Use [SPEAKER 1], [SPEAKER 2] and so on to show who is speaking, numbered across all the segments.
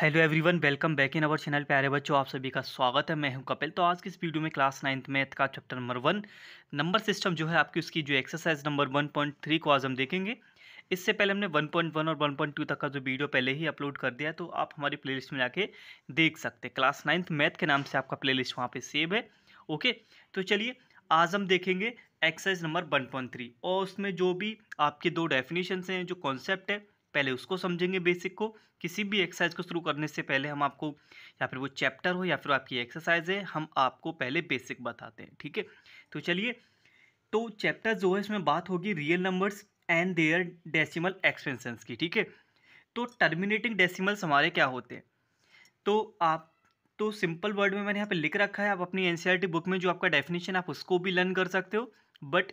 [SPEAKER 1] Hello everyone welcome back in our channel प्यारे बच्चों आप सभी का स्वागत है मैं हूं कपिल तो आज की इस वीडियो में क्लास नाइन्थ मैथ का chapter number one number system जो है आपकी उसकी जो exercise number one point three को आज हम देखेंगे इससे पहले हमने वन पॉइंट वन और वन पॉइंट टू तक का जो वीडियो पहले ही अपलोड कर दिया तो आप हमारी प्ले में जाके देख सकते हैं क्लास नाइन्थ मैथ के नाम से आपका प्ले लिस्ट वहाँ पर सेव है ओके तो चलिए आज हम देखेंगे exercise number one point three और उसमें जो भी आपके दो डेफिनेशन हैं जो कॉन्सेप्ट है पहले उसको समझेंगे बेसिक को किसी भी एक्सरसाइज को शुरू करने से पहले हम आपको या फिर वो चैप्टर हो या फिर आपकी एक्सरसाइज है हम आपको पहले बेसिक बताते हैं ठीक है तो चलिए तो चैप्टर जो है इसमें बात होगी real numbers and their decimal expansion की ठीक है तो टर्मिनेटिंग डेसिमल्स हमारे क्या होते हैं तो आप तो सिंपल वर्ड में मैंने यहाँ पे लिख रखा है आप अपनी एन बुक में जो आपका डेफिनेशन आप उसको भी लर्न कर सकते हो बट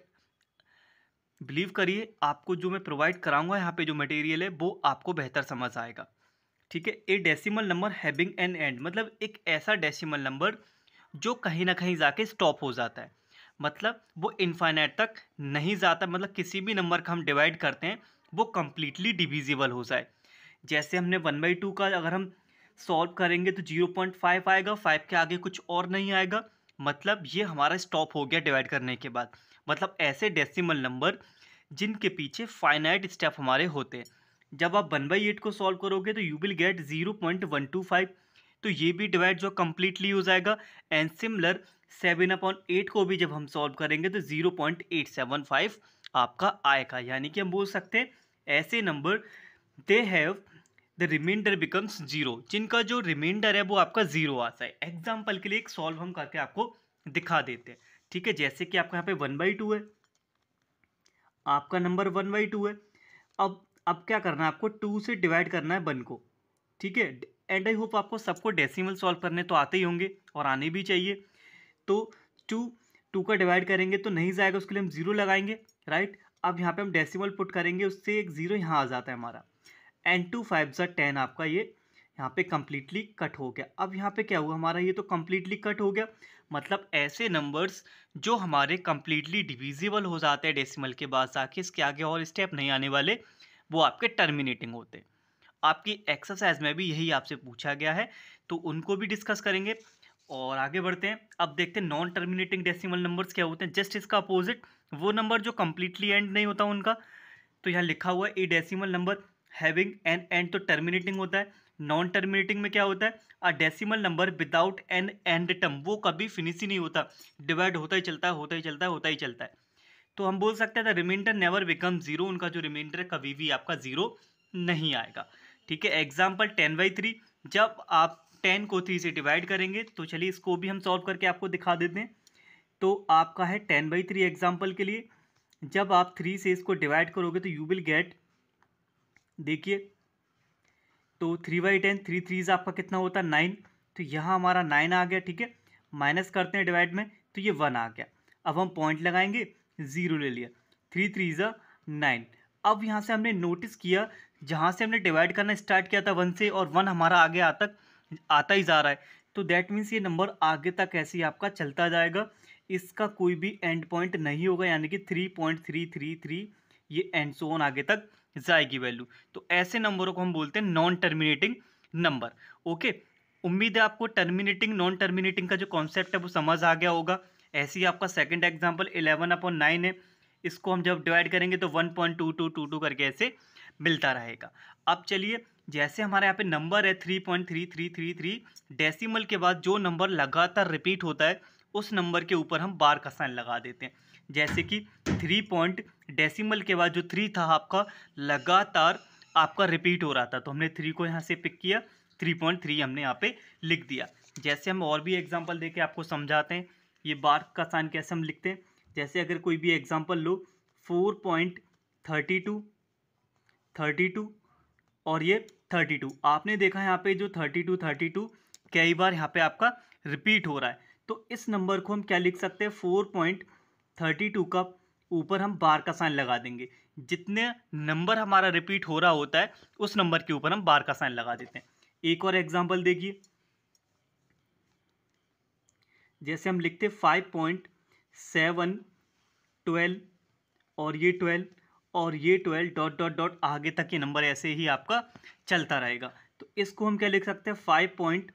[SPEAKER 1] बिलीव करिए आपको जो मैं प्रोवाइड कराऊंगा यहाँ पे जो मटेरियल है वो आपको बेहतर समझ आएगा ठीक है a decimal number having an end मतलब एक ऐसा डेसिमल नंबर जो कहीं ना कहीं जाके स्टॉप हो जाता है मतलब वो इनफाइनाइट तक नहीं जाता मतलब किसी भी नंबर का हम डिवाइड करते हैं वो कम्प्लीटली डिविजिबल हो जाए जैसे हमने वन बाई टू का अगर हम सॉल्व करेंगे तो जीरो पॉइंट फाइव आएगा फाइव के आगे कुछ और नहीं आएगा मतलब ये हमारा स्टॉप हो गया डिवाइड करने के बाद मतलब ऐसे डेसिमल नंबर जिनके पीछे फाइनाइट स्टेप हमारे होते हैं जब आप वन बाई एट को सॉल्व करोगे तो you will get zero point one two five तो ये भी डिवाइड जो कम्प्लीटली हो जाएगा and similar seven upon eight को भी जब हम सॉल्व करेंगे तो zero point eight seven five आपका आएगा यानी कि हम बोल सकते हैं ऐसे number they have the remainder becomes zero जिनका जो रिमाइंडर है वो आपका ज़ीरो आता है एग्जाम्पल के लिए एक सॉल्व हम करके आपको दिखा देते हैं ठीक है जैसे कि आपका यहाँ पे वन बाई टू है आपका नंबर वन बाई टू है अब अब क्या करना है आपको टू से डिवाइड करना है वन को ठीक है एंड आई होप आपको सबको डेसिमल सॉल्व करने तो आते ही होंगे और आने भी चाहिए तो टू टू का डिवाइड करेंगे तो नहीं जाएगा उसके लिए हम ज़ीरो लगाएंगे राइट अब यहाँ पे हम डेसिमल पुट करेंगे उससे एक ज़ीरो यहाँ आ जाता है हमारा एन टू फाइव जो टेन आपका ये यहाँ पे कम्प्लीटली कट हो गया अब यहाँ पे क्या हुआ हमारा ये तो कम्प्लीटली कट हो गया मतलब ऐसे नंबर्स जो हमारे कम्प्लीटली डिविजिबल हो जाते हैं डेसिमल के बाद जाके इसके आगे और स्टेप नहीं आने वाले वो आपके टर्मिनेटिंग होते आपकी एक्सरसाइज में भी यही आपसे पूछा गया है तो उनको भी डिस्कस करेंगे और आगे बढ़ते हैं अब देखते हैं नॉन टर्मिनेटिंग डेसिमल नंबर्स क्या होते हैं जस्ट इसका अपोजिट वो नंबर जो कम्प्लीटली एंड नहीं होता उनका तो यहाँ लिखा हुआ है a decimal number having an end तो टर्मिनेटिंग होता है नॉन टर्मिनेटिंग में क्या होता है decimal number without an end term वो कभी फिनिश ही नहीं होता डिवाइड होता ही चलता है होता ही चलता है होता ही चलता है तो हम बोल सकते हैं the remainder never become zero उनका जो रिमाइंडर कभी भी आपका जीरो नहीं आएगा ठीक है एग्जाम्पल टेन बाई थ्री जब आप टेन को थ्री से डिवाइड करेंगे तो चलिए इसको भी हम सॉल्व करके आपको दिखा देते हैं तो आपका है टेन बाई थ्री एग्जाम्पल के लिए जब आप थ्री से इसको डिवाइड करोगे तो यू विल गेट देखिए तो three by ten three three आपका कितना होता है नाइन तो यहाँ हमारा नाइन आ गया ठीक है माइनस करते हैं डिवाइड में तो ये वन आ गया अब हम पॉइंट लगाएंगे ज़ीरो ले लिया थ्री थ्री ज़ा नाइन अब यहाँ से हमने नोटिस किया जहाँ से हमने डिवाइड करना स्टार्ट किया था वन से और वन हमारा आगे आ तक आता ही जा रहा है तो दैट मीन्स ये नंबर आगे तक ऐसे ही आपका चलता जाएगा इसका कोई भी एंड पॉइंट नहीं होगा यानी कि three point three three three ये एंड सोन आगे तक जाएगी वैल्यू तो ऐसे नंबरों को हम बोलते हैं नॉन टर्मिनेटिंग नंबर ओके उम्मीद है आपको टर्मिनेटिंग नॉन टर्मिनेटिंग का जो कॉन्सेप्ट है वो समझ आ गया होगा ऐसे ही आपका सेकंड एग्जांपल 11 अपॉन नाइन है इसको हम जब डिवाइड करेंगे तो 1.2222 करके ऐसे मिलता रहेगा अब चलिए जैसे हमारे यहाँ पे नंबर है 3.3333 डेसिमल के बाद जो नंबर लगातार रिपीट होता है उस नंबर के ऊपर हम बार का साइन लगा देते हैं जैसे कि थ्री पॉइंट डेसिमल के बाद जो थ्री था आपका लगातार आपका रिपीट हो रहा था तो हमने थ्री को यहाँ से पिक किया थ्री पॉइंट थ्री हमने यहाँ पे लिख दिया जैसे हम और भी एग्जाम्पल दे के आपको समझाते हैं ये बार का साइन कैसे हम लिखते हैं जैसे अगर कोई भी एग्जाम्पल लो four point thirty two thirty two और ये थर्टी टू आपने देखा यहाँ पे जो थर्टी टू थर्टी टू कई बार यहाँ पे आपका रिपीट हो रहा है तो इस नंबर को हम क्या लिख सकते हैं फोर पॉइंट थर्टी टू का ऊपर हम बार का साइन लगा देंगे जितने नंबर हमारा रिपीट हो रहा होता है उस नंबर के ऊपर हम बार का साइन लगा देते हैं एक और एग्जाम्पल देखिए जैसे हम लिखते फाइव पॉइंट सेवन ट्वेल्व और ये ट्वेल्व और ये ट्वेल्व डॉट डॉट डॉट आगे तक ये नंबर ऐसे ही आपका चलता रहेगा तो इसको हम क्या लिख सकते हैं फाइव पॉइंट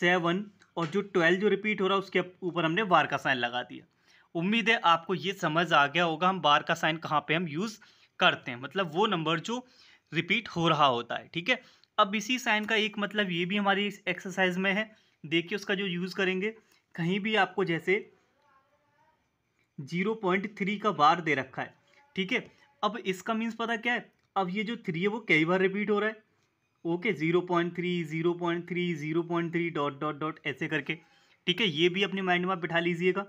[SPEAKER 1] सेवन और जो ट्वेल्व जो रिपीट हो रहा है उसके ऊपर हमने बार का साइन लगा दिया उम्मीद है आपको ये समझ आ गया होगा हम बार का साइन कहाँ पे हम यूज़ करते हैं मतलब वो नंबर जो रिपीट हो रहा होता है ठीक है अब इसी साइन का एक मतलब ये भी हमारी एक्सरसाइज में है देखिए उसका जो यूज़ करेंगे कहीं भी आपको जैसे जीरो पॉइंट थ्री का बार दे रखा है ठीक है अब इसका मीन्स पता क्या है अब ये जो थ्री है वो कई बार रिपीट हो रहा है okay zero point three zero point three zero point three dot dot dot ऐसे करके ठीक है ये भी अपने माइंड में बिठा लीजिएगा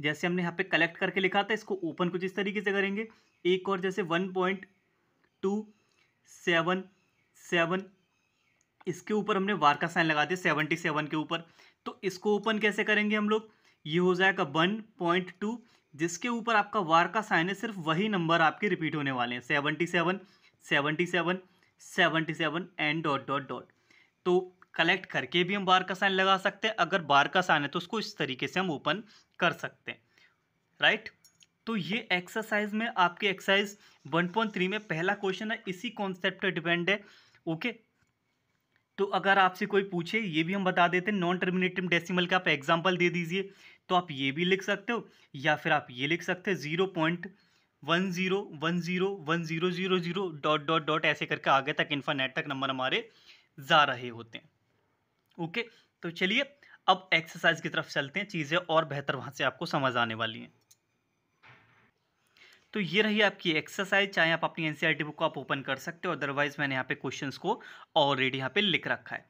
[SPEAKER 1] जैसे हमने यहाँ पे कलेक्ट करके लिखा था इसको ओपन कुछ इस तरीके से करेंगे एक और जैसे one point two seven seven इसके ऊपर हमने वार का साइन लगा दिया सेवनटी सेवन के ऊपर तो इसको ओपन कैसे करेंगे हम लोग ये हो जाएगा वन पॉइंट टू जिसके ऊपर आपका वार का साइन है सिर्फ वही नंबर आपके रिपीट होने वाले हैं seventy seven seventy seven seventy seven and dot dot dot तो कलेक्ट करके भी हम बार का साइन लगा सकते हैं अगर बार का साइन है तो उसको इस तरीके से हम ओपन कर सकते हैं राइट तो ये एक्सरसाइज में आपके एक्सरसाइज 1.3 में पहला क्वेश्चन है इसी कॉन्सेप्ट पर डिपेंड है ओके तो अगर आपसे कोई पूछे ये भी हम बता देते हैं नॉन टर्मिनेटिव डेसिमल का आप एग्जाम्पल दे दीजिए तो आप ये भी लिख सकते हो या फिर आप ये लिख सकते हैं zero point one zero one zero one zero zero zero dot dot dot ऐसे करके आगे तक इन्फानेट तक नंबर हमारे जा रहे होते हैं ओके तो चलिए अब एक्सरसाइज की तरफ चलते हैं चीज़ें और बेहतर वहाँ से आपको समझ आने वाली हैं तो ये रही आपकी एक्सरसाइज चाहे आप अपनी एनसीईआरटी बुक को आप ओपन कर सकते हो अदरवाइज मैंने यहाँ पे क्वेश्चंस को ऑलरेडी यहाँ पे लिख रखा है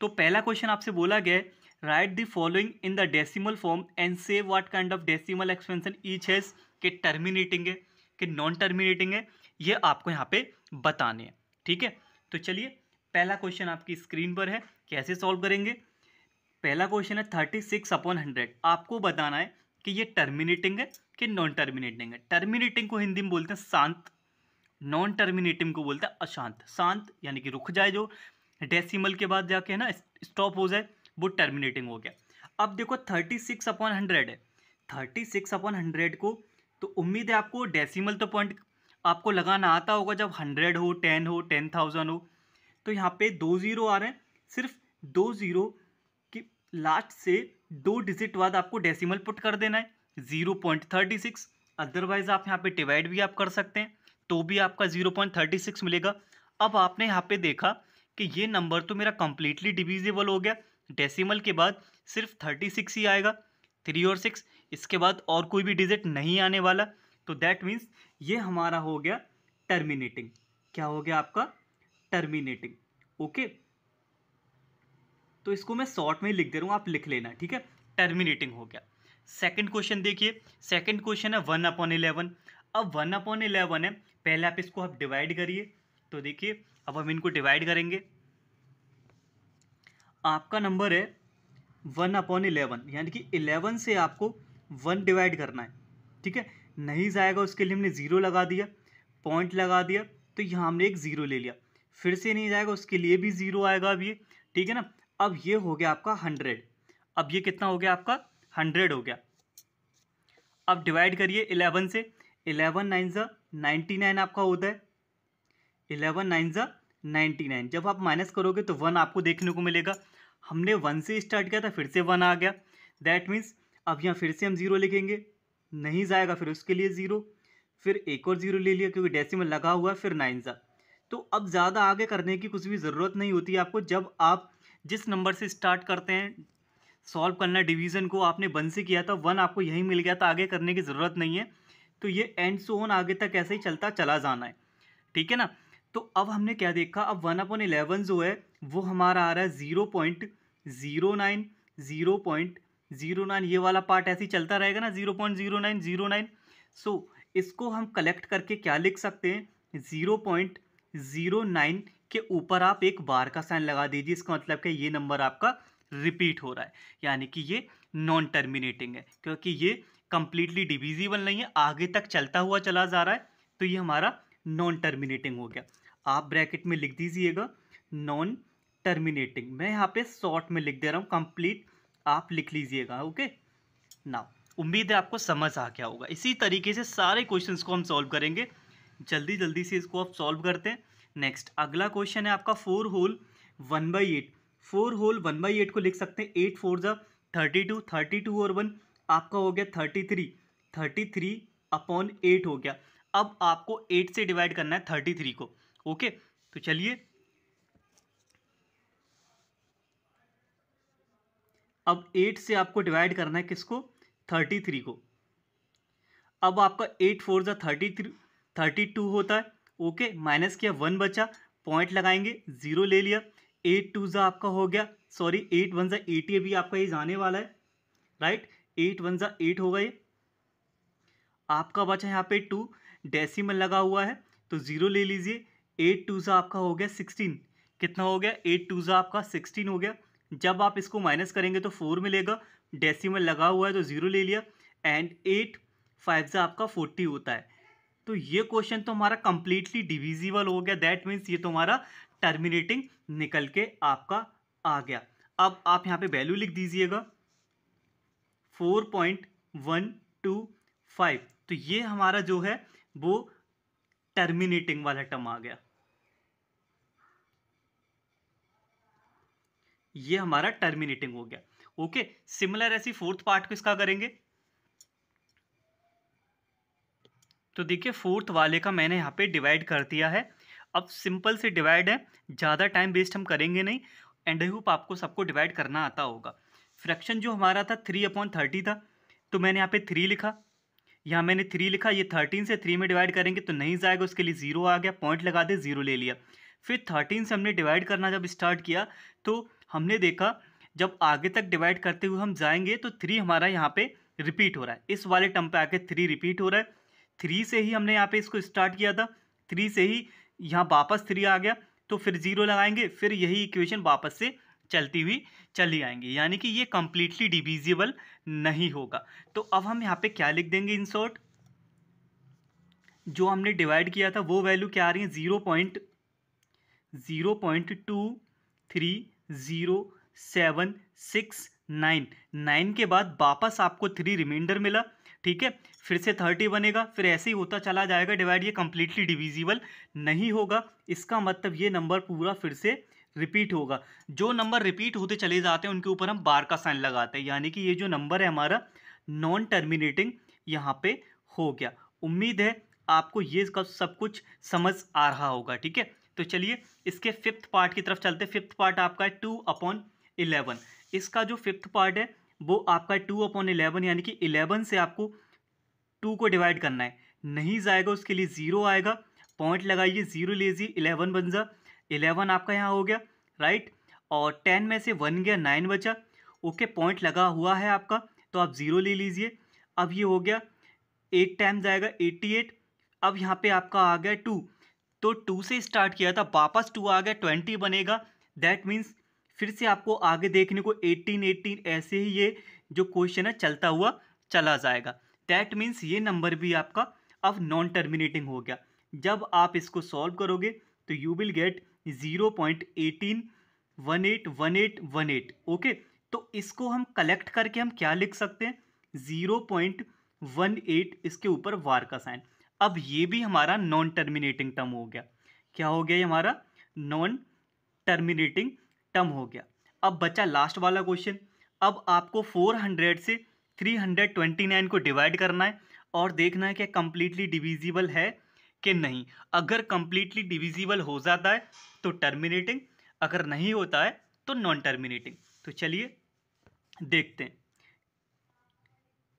[SPEAKER 1] तो पहला क्वेश्चन आपसे बोला गया है write the following in the decimal form and say what kind of decimal expansion each has के टर्मिनेटिंग है कि नॉन टर्मिनेटिंग है ये आपको यहाँ पे बताने हैं ठीक है तो चलिए पहला क्वेश्चन आपकी स्क्रीन पर है कैसे सॉल्व करेंगे पहला क्वेश्चन है थर्टी सिक्स अपॉन हंड्रेड आपको बताना है कि ये टर्मिनेटिंग है कि नॉन टर्मिनेटिंग है टर्मिनेटिंग को हिंदी में बोलते हैं शांत नॉन टर्मिनेटिंग को बोलते हैं अशांत शांत यानी कि रुक जाए जो डेसिमल के बाद जाके है ना स्टॉप हो जाए वो टर्मिनेटिंग हो गया अब देखो थर्टी सिक्स अपॉन हंड्रेड है थर्टी सिक्स अपॉन हंड्रेड को तो उम्मीद है आपको डेसिमल तो पॉइंट आपको लगाना आता होगा जब हंड्रेड हो टेन हो टेन थाउजेंड हो तो यहाँ पे दो ज़ीरो आ रहे हैं सिर्फ दो ज़ीरो की लास्ट से दो डिजिट बाद आपको डेसिमल पुट कर देना है zero point thirty six otherwise आप यहाँ पे डिवाइड भी आप कर सकते हैं तो भी आपका ज़ीरो पॉइंट थर्टी सिक्स मिलेगा अब आपने यहाँ पे देखा कि ये नंबर तो मेरा कम्प्लीटली डिविजिबल हो गया डेसीमल के बाद सिर्फ थर्टी सिक्स ही आएगा थ्री और सिक्स इसके बाद और कोई भी डिजिट नहीं आने वाला तो दैट मीन्स ये हमारा हो गया टर्मिनेटिंग क्या हो गया आपका टर्मिनेटिंग ओके तो इसको मैं शॉर्ट में लिख दे रहा हूं आप लिख लेना ठीक है टर्मिनेटिंग हो गया सेकंड क्वेश्चन देखिए सेकंड क्वेश्चन है वन अपॉन इलेवन अब वन अपॉन इलेवन है पहले आप इसको आप डिवाइड करिए तो देखिए अब हम इनको डिवाइड करेंगे आपका नंबर है वन अपॉन इलेवन यानी कि इलेवन से आपको वन डिवाइड करना है ठीक है नहीं जाएगा उसके लिए हमने ज़ीरो लगा दिया पॉइंट लगा दिया तो यहाँ हमने एक ज़ीरो ले लिया फिर से नहीं जाएगा उसके लिए भी ज़ीरो आएगा अब ये ठीक है ना अब ये हो गया आपका हंड्रेड अब ये कितना हो गया आपका हंड्रेड हो गया अब डिवाइड करिए इलेवन से इलेवन नाइन ज़ा नाइन्टी नाइन आपका होता है इलेवन नाइन ज़ा नाइन्टी नाइन जब आप माइनस करोगे तो वन आपको देखने को मिलेगा हमने वन से स्टार्ट किया था फिर से वन आ गया दैट मीन्स अब यहाँ फिर से हम ज़ीरो लिखेंगे नहीं जाएगा फिर उसके लिए ज़ीरो फिर एक और ज़ीरो ले लिया क्योंकि डेसिमल लगा हुआ है फिर नाइन ज़ा तो अब ज़्यादा आगे करने की कुछ भी ज़रूरत नहीं होती आपको जब आप जिस नंबर से स्टार्ट करते हैं सॉल्व करना डिवीज़न को आपने वन से किया था वन आपको यहीं मिल गया था आगे करने की ज़रूरत नहीं है तो ये एंड सो ऑन आगे तक ऐसे ही चलता चला जाना है ठीक है ना तो अब हमने क्या देखा अब वन अपॉन एलेवन जो है वो हमारा आ रहा है zero point zero nine zero point zero nine ये वाला पार्ट ऐसे ही चलता रहेगा ना zero point zero nine zero nine so इसको हम कलेक्ट करके क्या लिख सकते हैं ज़ीरो पॉइंट ज़ीरो नाइन के ऊपर आप एक बार का साइन लगा दीजिए इसका मतलब कि ये नंबर आपका रिपीट हो रहा है यानी कि ये नॉन टर्मिनेटिंग है क्योंकि ये कंप्लीटली डिविजिबल नहीं है आगे तक चलता हुआ चला जा रहा है तो ये हमारा नॉन टर्मिनेटिंग हो गया आप ब्रैकेट में लिख दीजिएगा नॉन टर्मिनेटिंग मैं यहाँ पे शॉर्ट में लिख दे रहा हूँ कंप्लीट आप लिख लीजिएगा ओके ना उम्मीद है आपको समझ आ गया होगा इसी तरीके से सारे क्वेश्चंस को हम सॉल्व करेंगे जल्दी जल्दी से इसको आप सॉल्व करते हैं नेक्स्ट अगला क्वेश्चन है आपका four whole one by eight four whole one by eight को लिख सकते हैं एट फोर जब थर्टी टू थर्टी टू और वन आपका हो गया thirty three thirty three upon eight हो गया अब आपको एट से डिवाइड करना है थर्टी थ्री को ओके तो चलिए अब एट से आपको डिवाइड करना है किसको थर्टी थ्री को अब आपका एट फोर ज़ा थर्टी थ्री थर्टी टू होता है ओके माइनस किया वन बचा पॉइंट लगाएंगे ज़ीरो ले लिया एट टू ज़ा आपका हो गया सॉरी एट वन ज़ा एटी अभी आपका ये जाने वाला है राइट एट वन ज़ा एट होगा ये आपका बचा यहाँ पे टू डेसिमल लगा हुआ है तो ज़ीरो ले लीजिए एट टू ज़ा आपका हो गया सिक्सटीन कितना हो गया एट टू ज़ा आपका सिक्सटीन हो गया जब आप इसको माइनस करेंगे तो फोर मिलेगा डेसिमल लगा हुआ है तो ज़ीरो ले लिया एंड एट फाइव ज़ा आपका फोर्टी होता है तो ये क्वेश्चन तो हमारा कंप्लीटली डिविजिबल हो गया दैट मीन्स ये तो हमारा टर्मिनेटिंग निकल के आपका आ गया अब आप यहाँ पे वैल्यू लिख दीजिएगा 4.125 तो ये हमारा जो है वो टर्मिनेटिंग वाला टर्म आ गया ये हमारा टर्मिनेटिंग हो गया ओके सिमिलर ऐसी फोर्थ पार्ट को इसका करेंगे तो देखिए फोर्थ वाले का मैंने यहाँ पे डिवाइड कर दिया है अब सिंपल से डिवाइड है ज़्यादा टाइम वेस्ट हम करेंगे नहीं एंड आई होप आपको सबको डिवाइड करना आता होगा फ्रैक्शन जो हमारा था थ्री अपॉन थर्टी था तो मैंने यहाँ पे थ्री लिखा यहाँ मैंने थ्री लिखा ये थर्टीन से थ्री में डिवाइड करेंगे तो नहीं जाएगा उसके लिए ज़ीरो आ गया पॉइंट लगा दे ज़ीरो ले लिया फिर थर्टीन से हमने डिवाइड करना जब स्टार्ट किया तो हमने देखा जब आगे तक डिवाइड करते हुए हम जाएंगे तो थ्री हमारा यहाँ पे रिपीट हो रहा है इस वाले टर्म पे आके थ्री रिपीट हो रहा है थ्री से ही हमने यहाँ पे इसको स्टार्ट किया था थ्री से ही यहाँ वापस थ्री आ गया तो फिर जीरो लगाएंगे फिर यही इक्वेशन वापस से चलती हुई चली आएंगी यानी कि ये कम्प्लीटली डिविजिबल नहीं होगा तो अब हम यहाँ पे क्या लिख देंगे इन शॉर्ट जो हमने डिवाइड किया था वो वैल्यू क्या आ रही है zero point zero point two three zero seven six nine nine के बाद वापस आपको थ्री रिमाइंडर मिला ठीक है फिर से थर्टी बनेगा फिर ऐसे ही होता चला जाएगा डिवाइड ये कम्प्लीटली डिविजिबल नहीं होगा इसका मतलब ये नंबर पूरा फिर से रिपीट होगा जो नंबर रिपीट होते चले जाते हैं उनके ऊपर हम बार का साइन लगाते हैं यानी कि ये जो नंबर है हमारा नॉन टर्मिनेटिंग यहाँ पे हो गया उम्मीद है आपको ये सब कुछ समझ आ रहा होगा ठीक है तो चलिए इसके फिफ्थ पार्ट की तरफ चलते फिफ्थ पार्ट आपका है टू अपॉन इलेवन इसका जो फिफ्थ पार्ट है वो आपका टू अपॉन इलेवन यानी कि इलेवन से आपको टू को डिवाइड करना है नहीं जाएगा उसके लिए ज़ीरो आएगा पॉइंट लगाइए ज़ीरो लीजिए इलेवन बन जा इलेवन आपका यहाँ हो गया राइट और टेन में से वन गया नाइन बचा ओके पॉइंट लगा हुआ है आपका तो आप ज़ीरो ले लीजिए अब ये हो गया एट टाइम जाएगा एट्टी एट अब यहाँ पे आपका आ गया टू तो टू से स्टार्ट किया था वापस टू आ गया ट्वेंटी बनेगा दैट मीन्स फिर से आपको आगे देखने को एटीन एट्टीन ऐसे ही ये जो क्वेश्चन है चलता हुआ चला जाएगा दैट मीन्स ये नंबर भी आपका अब नॉन टर्मिनेटिंग हो गया जब आप इसको सॉल्व करोगे तो you will get zero point eighteen one eight one eight one eight okay तो इसको हम कलेक्ट करके हम क्या लिख सकते हैं ज़ीरो पॉइंट वन एट इसके ऊपर वार का साइन अब ये भी हमारा नॉन टर्मिनेटिंग टर्म हो गया क्या हो गया ये हमारा नॉन टर्मिनेटिंग टर्म हो गया अब बचा लास्ट वाला क्वेश्चन अब आपको 400 से 329 को डिवाइड करना है और देखना है कि कम्प्लीटली डिविजिबल है कि नहीं अगर कम्प्लीटली डिविजिबल हो जाता है तो टर्मिनेटिंग अगर नहीं होता है तो नॉन टर्मिनेटिंग तो चलिए देखते हैं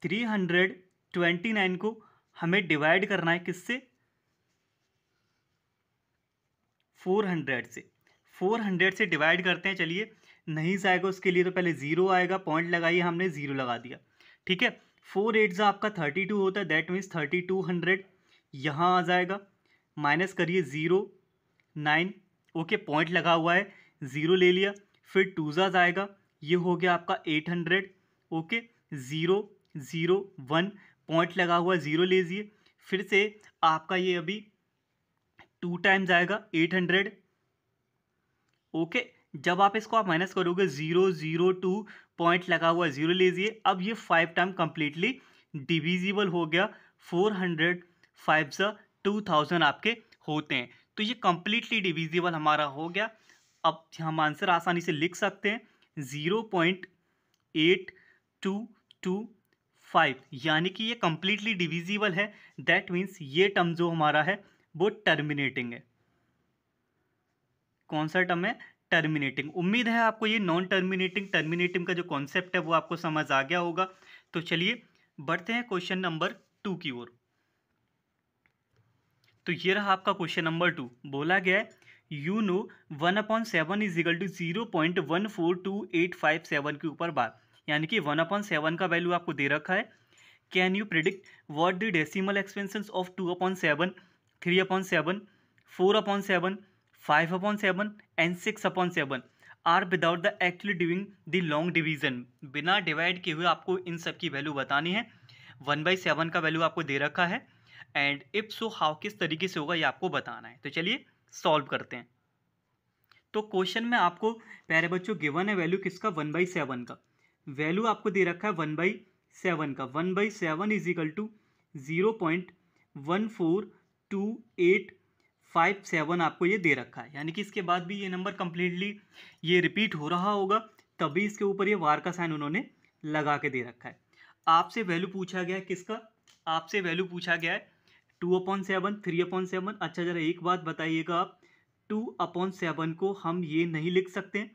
[SPEAKER 1] 329 को हमें डिवाइड करना है किससे 400 से फोर हंड्रेड से डिवाइड करते हैं चलिए नहीं जाएगा उसके लिए तो पहले ज़ीरो आएगा पॉइंट लगाइए हमने ज़ीरो लगा दिया ठीक है फोर एट ज़ा आपका थर्टी टू होता है that means thirty two hundred यहाँ आ जाएगा माइनस करिए ज़ीरो नाइन ओके पॉइंट लगा हुआ है ज़ीरो ले लिया फिर टू ज़ा जाएगा ये हो गया आपका eight hundred okay zero zero one point लगा हुआ ज़ीरो लीजिए फिर से आपका ये अभी टू टाइम्स आएगा एट हंड्रेड ओके जब आप इसको आप माइनस करोगे जीरो जीरो टू पॉइंट लगा हुआ जीरो लीजिए अब ये फाइव टाइम कंप्लीटली डिविजिबल हो गया फोर हंड्रेड फाइव से टू थाउजेंड आपके होते हैं तो ये कंप्लीटली डिविजिबल हमारा हो गया अब हम आंसर आसानी से लिख सकते हैं zero point eight two two five यानी कि ये कम्प्लीटली डिविजिबल है दैट मीन्स ये टर्म जो हमारा है वो टर्मिनेटिंग है कौन सा टर्म है टर्मिनेटिंग उम्मीद है आपको ये नॉन टर्मिनेटिंग टर्मिनेटिंग का जो कॉन्सेप्ट है वो आपको समझ आ गया होगा तो चलिए बढ़ते हैं क्वेश्चन नंबर टू की ओर तो ये रहा आपका क्वेश्चन नंबर टू बोला गया है you know one upon seven is equal to zero point one four two eight five seven के ऊपर बार यानी कि वन अपॉन सेवन का वैल्यू आपको दे रखा है can you predict what the decimal expenses of two upon seven three upon seven four upon seven five upon seven and six upon seven are without the actually doing the long division बिना divide किए हुए आपको इन सब की value बतानी है one by seven का वैल्यू आपको दे रखा है एंड इफ सो हाउ किस तरीके से होगा ये आपको बताना है तो चलिए सॉल्व करते हैं तो क्वेश्चन में आपको प्यारे बच्चों गिवन है वैल्यू किसका वन बाई सेवन का वैल्यू आपको दे रखा है वन बाई सेवन का one by seven is equal to zero point one four two eight five seven आपको ये दे रखा है यानी कि इसके बाद भी ये नंबर कम्प्लीटली ये रिपीट हो रहा होगा तभी इसके ऊपर ये वार का साइन उन्होंने लगा के दे रखा है आपसे वैल्यू पूछा गया है किसका आपसे वैल्यू पूछा गया है two upon seven three upon seven अच्छा ज़रा एक बात बताइएगा आप टू अपॉन सेवन को हम ये नहीं लिख सकते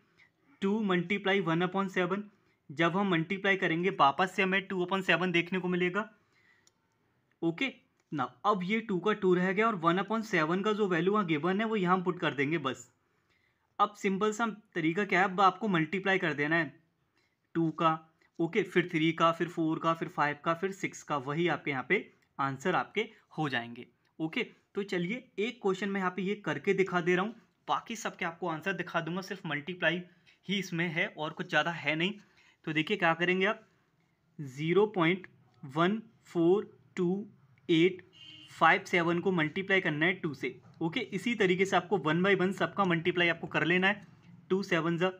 [SPEAKER 1] two multiply one upon seven जब हम मल्टीप्लाई करेंगे वापस से हमें टू अपॉन सेवन देखने को मिलेगा ओके ना अब ये टू का टू रह गया और वन अपॉन सेवन का जो वैल्यू वहाँ गिवन है वो यहाँ पुट कर देंगे बस अब सिंपल सा तरीका क्या है अब आपको मल्टीप्लाई कर देना है टू का ओके फिर थ्री का फिर फोर का फिर फाइव का फिर सिक्स का वही आपके यहाँ पे आंसर आपके हो जाएंगे ओके तो चलिए एक क्वेश्चन मैं यहाँ पे ये करके दिखा दे रहा हूँ बाकी सबके आपको आंसर दिखा दूंगा सिर्फ मल्टीप्लाई ही इसमें है और कुछ ज़्यादा है नहीं तो देखिए क्या करेंगे आप zero point one four two eight five seven को मल्टीप्लाई करना है टू से ओके इसी तरीके से आपको वन बाई वन सबका मल्टीप्लाई आपको कर लेना है टू सेवन ज़ा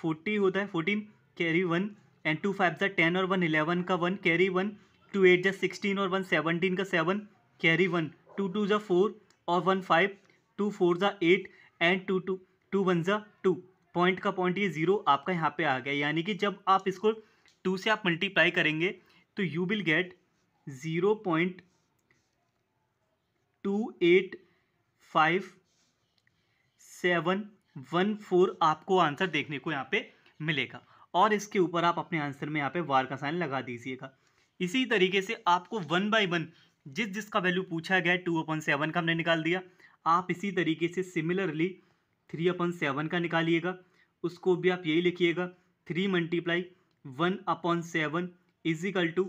[SPEAKER 1] फोर्टी होता है fourteen carry one and two five ज़ा टेन और वन इलेवन का one carry one two eight जो सिक्सटीन और वन सेवनटीन का seven carry one two two ज़ा फोर और वन फाइव टू फोर ज़ा eight and two two two one ज़ा टू पॉइंट का पॉइंट ये ज़ीरो आपका यहाँ पे आ गया यानी कि जब आप इसको टू से आप मल्टीप्लाई करेंगे तो you will get zero point two eight five seven one four आपको आंसर देखने को यहाँ पे मिलेगा और इसके ऊपर आप अपने आंसर में यहाँ पे वार का साइन लगा दीजिएगा इसी तरीके से आपको वन बाई वन जिस जिसका वैल्यू पूछा गया टू अपन सेवन का हमने निकाल दिया आप इसी तरीके से सिमिलरली थ्री अपन सेवन का निकालिएगा उसको भी आप यही लिखिएगा three multiply one upon seven is equal to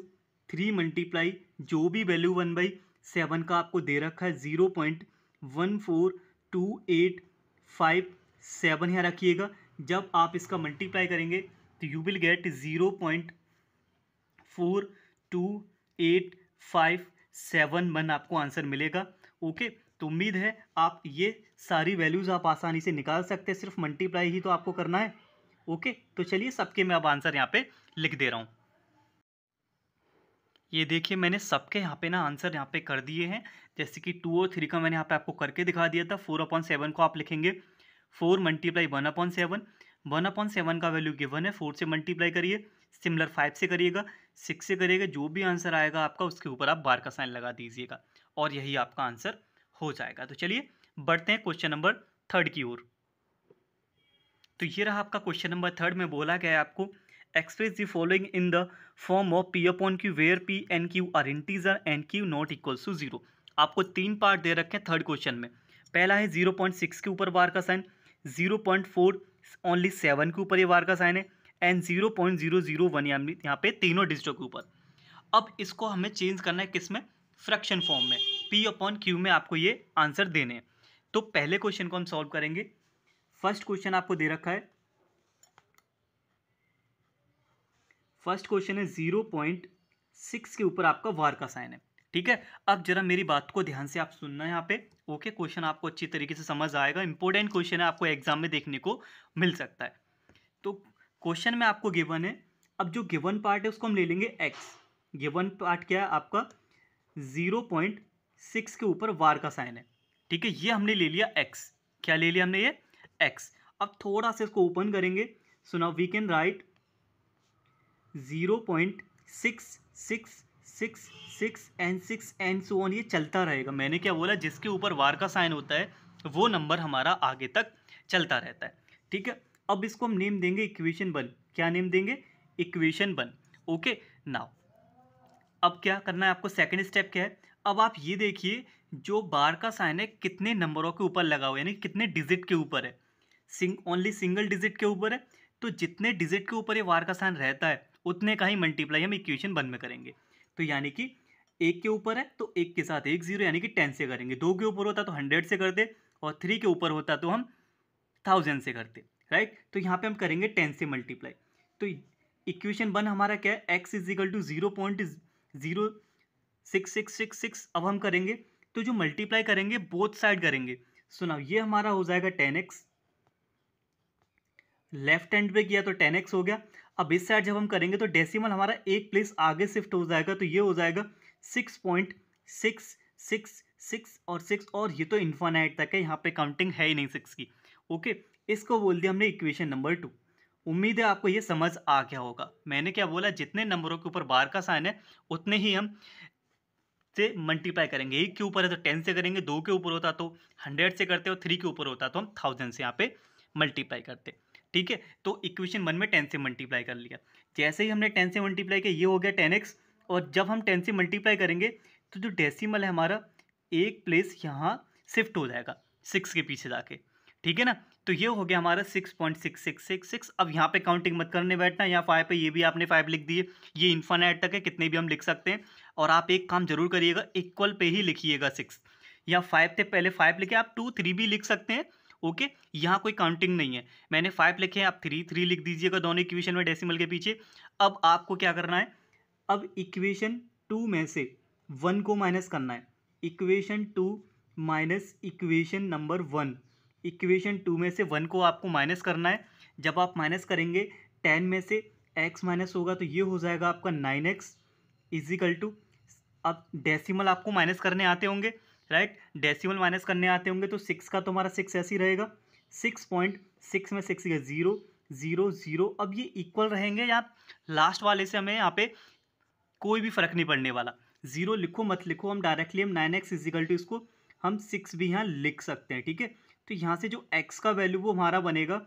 [SPEAKER 1] three multiply जो भी वैल्यू वन बाई सेवन का आपको दे रखा है zero point one four two eight five seven यहाँ रखिएगा जब आप इसका मल्टीप्लाई करेंगे तो you will get zero point four two eight five seven one आपको आंसर मिलेगा ओके तो उम्मीद है आप ये सारी वैल्यूज़ आप आसानी से निकाल सकते हैं सिर्फ मल्टीप्लाई ही तो आपको करना है ओके तो चलिए सबके मैं अब आंसर यहाँ पे लिख दे रहा हूँ ये देखिए मैंने सबके यहाँ पे ना आंसर यहाँ पे कर दिए हैं जैसे कि टू और थ्री का मैंने यहाँ पे आपको करके दिखा दिया था फोर अपॉन सेवन को आप लिखेंगे four multiply one upon seven one upon seven का वैल्यू गिवन है फोर से मल्टीप्लाई करिए सिमिलर फाइव से करिएगा सिक्स से करिएगा जो भी आंसर आएगा आपका उसके ऊपर आप बार का साइन लगा दीजिएगा और यही आपका आंसर हो जाएगा तो चलिए बढ़ते हैं क्वेश्चन नंबर थर्ड की ओर तो ये रहा आपका क्वेश्चन नंबर थर्ड में बोला गया है आपको express the following in the form of P upon Q where P and Q are integer and Q not equal to zero आपको तीन पार्ट दे रखे हैं थर्ड क्वेश्चन में पहला है जीरो पॉइंट सिक्स के ऊपर बार का sign zero point four only seven के ऊपर ये बार का साइन है and zero point zero zero one यहाँ पे तीनों डिजिटों के ऊपर अब इसको हमें चेंज करना है किस में फ्रैक्शन फॉर्म में पी अपॉन क्यू में आपको ये आंसर देने हैं तो पहले क्वेश्चन को हम सॉल्व करेंगे फर्स्ट क्वेश्चन आपको दे रखा है फर्स्ट क्वेश्चन है जीरो पॉइंट सिक्स के ऊपर आपका वार का साइन है ठीक है अब जरा मेरी बात को ध्यान से आप सुनना यहाँ पे ओके क्वेश्चन आपको अच्छी तरीके से समझ आएगा इंपॉर्टेंट क्वेश्चन है आपको एग्जाम में देखने को मिल सकता है तो क्वेश्चन में आपको गिवन है अब जो गिवन पार्ट है उसको हम ले लेंगे एक्स गिवन पार्ट क्या है आपका जीरो पॉइंट सिक्स के ऊपर वार का साइन है ठीक है ये हमने ले लिया एक्स क्या ले लिया हमने ये एक्स अब थोड़ा सा इसको ओपन करेंगे सुना we can write zero point six six six six and six and so on ये चलता रहेगा मैंने क्या बोला जिसके ऊपर वार का साइन होता है वो नंबर हमारा आगे तक चलता रहता है ठीक है अब इसको हम नेम देंगे इक्वेशन वन क्या नेम देंगे इक्वेशन वन ओके नाउ अब क्या करना है आपको सेकेंड स्टेप क्या है अब आप ये देखिए जो बार का साइन है कितने नंबरों के ऊपर लगा हुआ है यानी कितने डिजिट के ऊपर है सिंग ओनली सिंगल डिजिट के ऊपर है तो जितने डिजिट के ऊपर ये वार का साइन रहता है उतने का ही मल्टीप्लाई हम इक्वेशन वन में करेंगे तो यानी कि एक के ऊपर है तो एक के साथ एक जीरो यानी कि टेन से करेंगे दो के ऊपर होता तो हंड्रेड से करते और थ्री के ऊपर होता तो हम थाउजेंड से करते राइट तो यहाँ पे हम करेंगे टेन से मल्टीप्लाई तो इक्वेशन वन हमारा क्या है x is equal to zero point zero six six six six अब हम करेंगे तो जो मल्टीप्लाई करेंगे बोथ साइड करेंगे सो नाउ ये हमारा हो जाएगा टेन एक्स लेफ्ट हैंड पे किया तो टेन एक्स हो गया अब इस साइड जब हम करेंगे तो डेसिमल हमारा एक प्लेस आगे शिफ्ट हो जाएगा तो ये हो जाएगा six point six six six और सिक्स और ये तो इन्फानाइट तक है यहाँ पे काउंटिंग है ही नहीं सिक्स की ओके इसको बोल दिया हमने इक्वेशन नंबर टू उम्मीद है आपको ये समझ आ गया होगा मैंने क्या बोला जितने नंबरों के ऊपर बार का साइन है उतने ही हम से मल्टीप्लाई करेंगे एक के ऊपर है तो टेन से करेंगे दो के ऊपर होता तो हंड्रेड से करते और थ्री के ऊपर होता तो हम थाउजेंड से यहाँ पे मल्टीप्लाई करते ठीक है तो इक्वेशन वन में टेन से मल्टीप्लाई कर लिया जैसे ही हमने टेन से मल्टीप्लाई किया ये हो गया टेन एक्स और जब हम टेन से मल्टीप्लाई करेंगे तो जो डेसिमल है हमारा एक प्लेस यहाँ शिफ्ट हो जाएगा सिक्स के पीछे जाके ठीक है ना तो ये हो गया हमारा six point six six six six अब यहाँ पे काउंटिंग मत करने बैठना यहाँ फाइव पे ये भी आपने फाइव लिख दिए ये इन्फानाइट तक है कितने भी हम लिख सकते हैं और आप एक काम जरूर करिएगा इक्वल पे ही लिखिएगा सिक्स या फाइव से पहले फाइव लिखे आप टू थ्री भी लिख सकते हैं ओके यहाँ कोई काउंटिंग नहीं है मैंने फाइव लिखे हैं आप थ्री थ्री लिख दीजिएगा दोनों इक्वेशन में डेसिमल के पीछे अब आपको क्या करना है अब इक्वेशन टू में से वन को माइनस करना है equation two minus equation number one equation two में से वन को आपको माइनस करना है जब आप माइनस करेंगे टेन में से एक्स माइनस होगा तो ये हो जाएगा आपका नाइन एक्स इजिकल टू अब डेसिमल आपको माइनस करने आते होंगे राइट डेसिमल माइनस करने आते होंगे तो सिक्स का तो हमारा सिक्स ऐसे ही रहेगा सिक्स पॉइंट सिक्स में सिक्स गया ज़ीरो ज़ीरो ज़ीरो अब ये इक्वल रहेंगे या लास्ट वाले से हमें यहाँ पे कोई भी फ़र्क नहीं पड़ने वाला ज़ीरो लिखो मत लिखो हम डायरेक्टली हम नाइन एक्स इजिकल टू इसको हम सिक्स भी यहाँ लिख सकते हैं ठीक है तो यहाँ से जो एक्स का वैल्यू वो हमारा बनेगा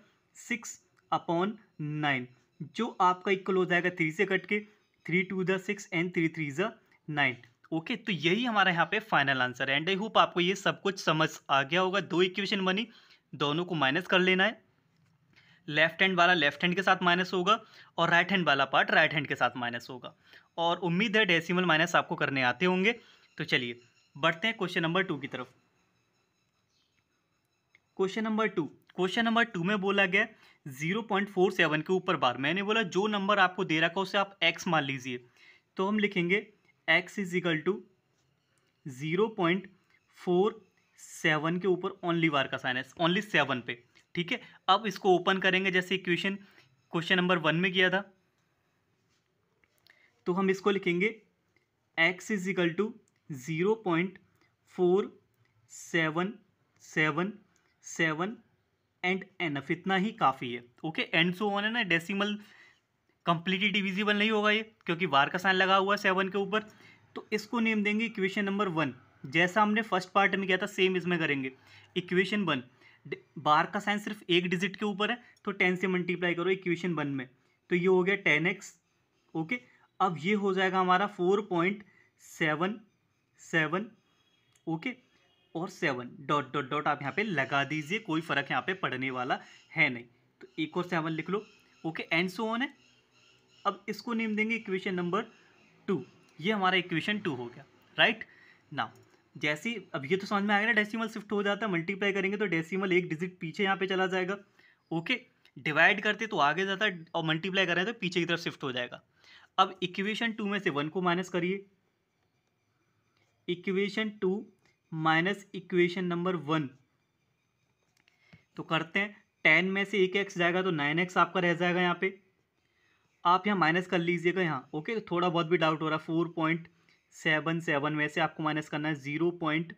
[SPEAKER 1] सिक्स अपॉन नाइन जो आपका इक्वल हो जाएगा थ्री से कट के three two the six and three three ज़ा नाइन ओके तो यही हमारा यहाँ पे फाइनल आंसर है एंड आई होप आपको ये सब कुछ समझ आ गया होगा दो इक्वेशन बनी दोनों को माइनस कर लेना है लेफ्ट हैंड वाला लेफ्ट हैंड के साथ माइनस होगा और राइट हैंड वाला पार्ट राइट हैंड के साथ माइनस होगा और उम्मीद है डेसिमल माइनस आपको करने आते होंगे तो चलिए बढ़ते हैं क्वेश्चन नंबर टू की तरफ question number two question number two में बोला गया जीरो पॉइंट फोर सेवन के ऊपर बार मैंने बोला जो नंबर आपको दे रखा उसे आप एक्स मान लीजिए तो हम लिखेंगे x is equal to zero point four seven के ऊपर ओनली वार का साइन है ओनली सेवन पे ठीक है अब इसको ओपन करेंगे जैसे इक्वेशन क्वेश्चन नंबर वन में किया था तो हम इसको लिखेंगे x is equal to zero point four seven seven seven and enough इतना ही काफ़ी है ओके एंड सो ऑन है ना डेसिमल कंप्लीटली डिविजिबल नहीं होगा ये क्योंकि वार का साइन लगा हुआ है सेवन के ऊपर तो इसको नेम देंगे इक्वेशन नंबर वन जैसा हमने फर्स्ट पार्ट में किया था सेम इसमें करेंगे इक्वेशन वन बार का साइन सिर्फ एक डिजिट के ऊपर है तो टेन से मल्टीप्लाई करो इक्वेशन वन में तो ये हो गया टेन एक्स ओके अब ये हो जाएगा हमारा four point seven seven okay और सेवन डॉट डॉट डॉट आप यहाँ पे लगा दीजिए कोई फ़र्क यहाँ पे पड़ने वाला है नहीं तो एक और सेवन लिख लो ओके एंड सो ऑन है अब इसको नेम देंगे इक्वेशन नंबर टू ये हमारा इक्वेशन टू हो गया राइट ना जैसे अब ये तो समझ में आएगा ना डेसिमल शिफ्ट हो जाता है मल्टीप्लाई करेंगे तो डेसिमल एक डिजिट पीछे यहाँ पे चला जाएगा ओके डिवाइड करते तो आगे जाता है और मल्टीप्लाई करें तो पीछे की तरफ शिफ्ट हो जाएगा अब इक्वेशन टू में से वन को माइनस करिए equation two minus equation number one तो करते हैं टेन में से एक एक्स जाएगा तो नाइन एक्स आपका रह जाएगा यहाँ पे आप यहाँ माइनस कर लीजिएगा यहाँ ओके तो थोड़ा बहुत भी डाउट हो रहा है फोर पॉइंट सेवन सेवन में से आपको माइनस करना है zero point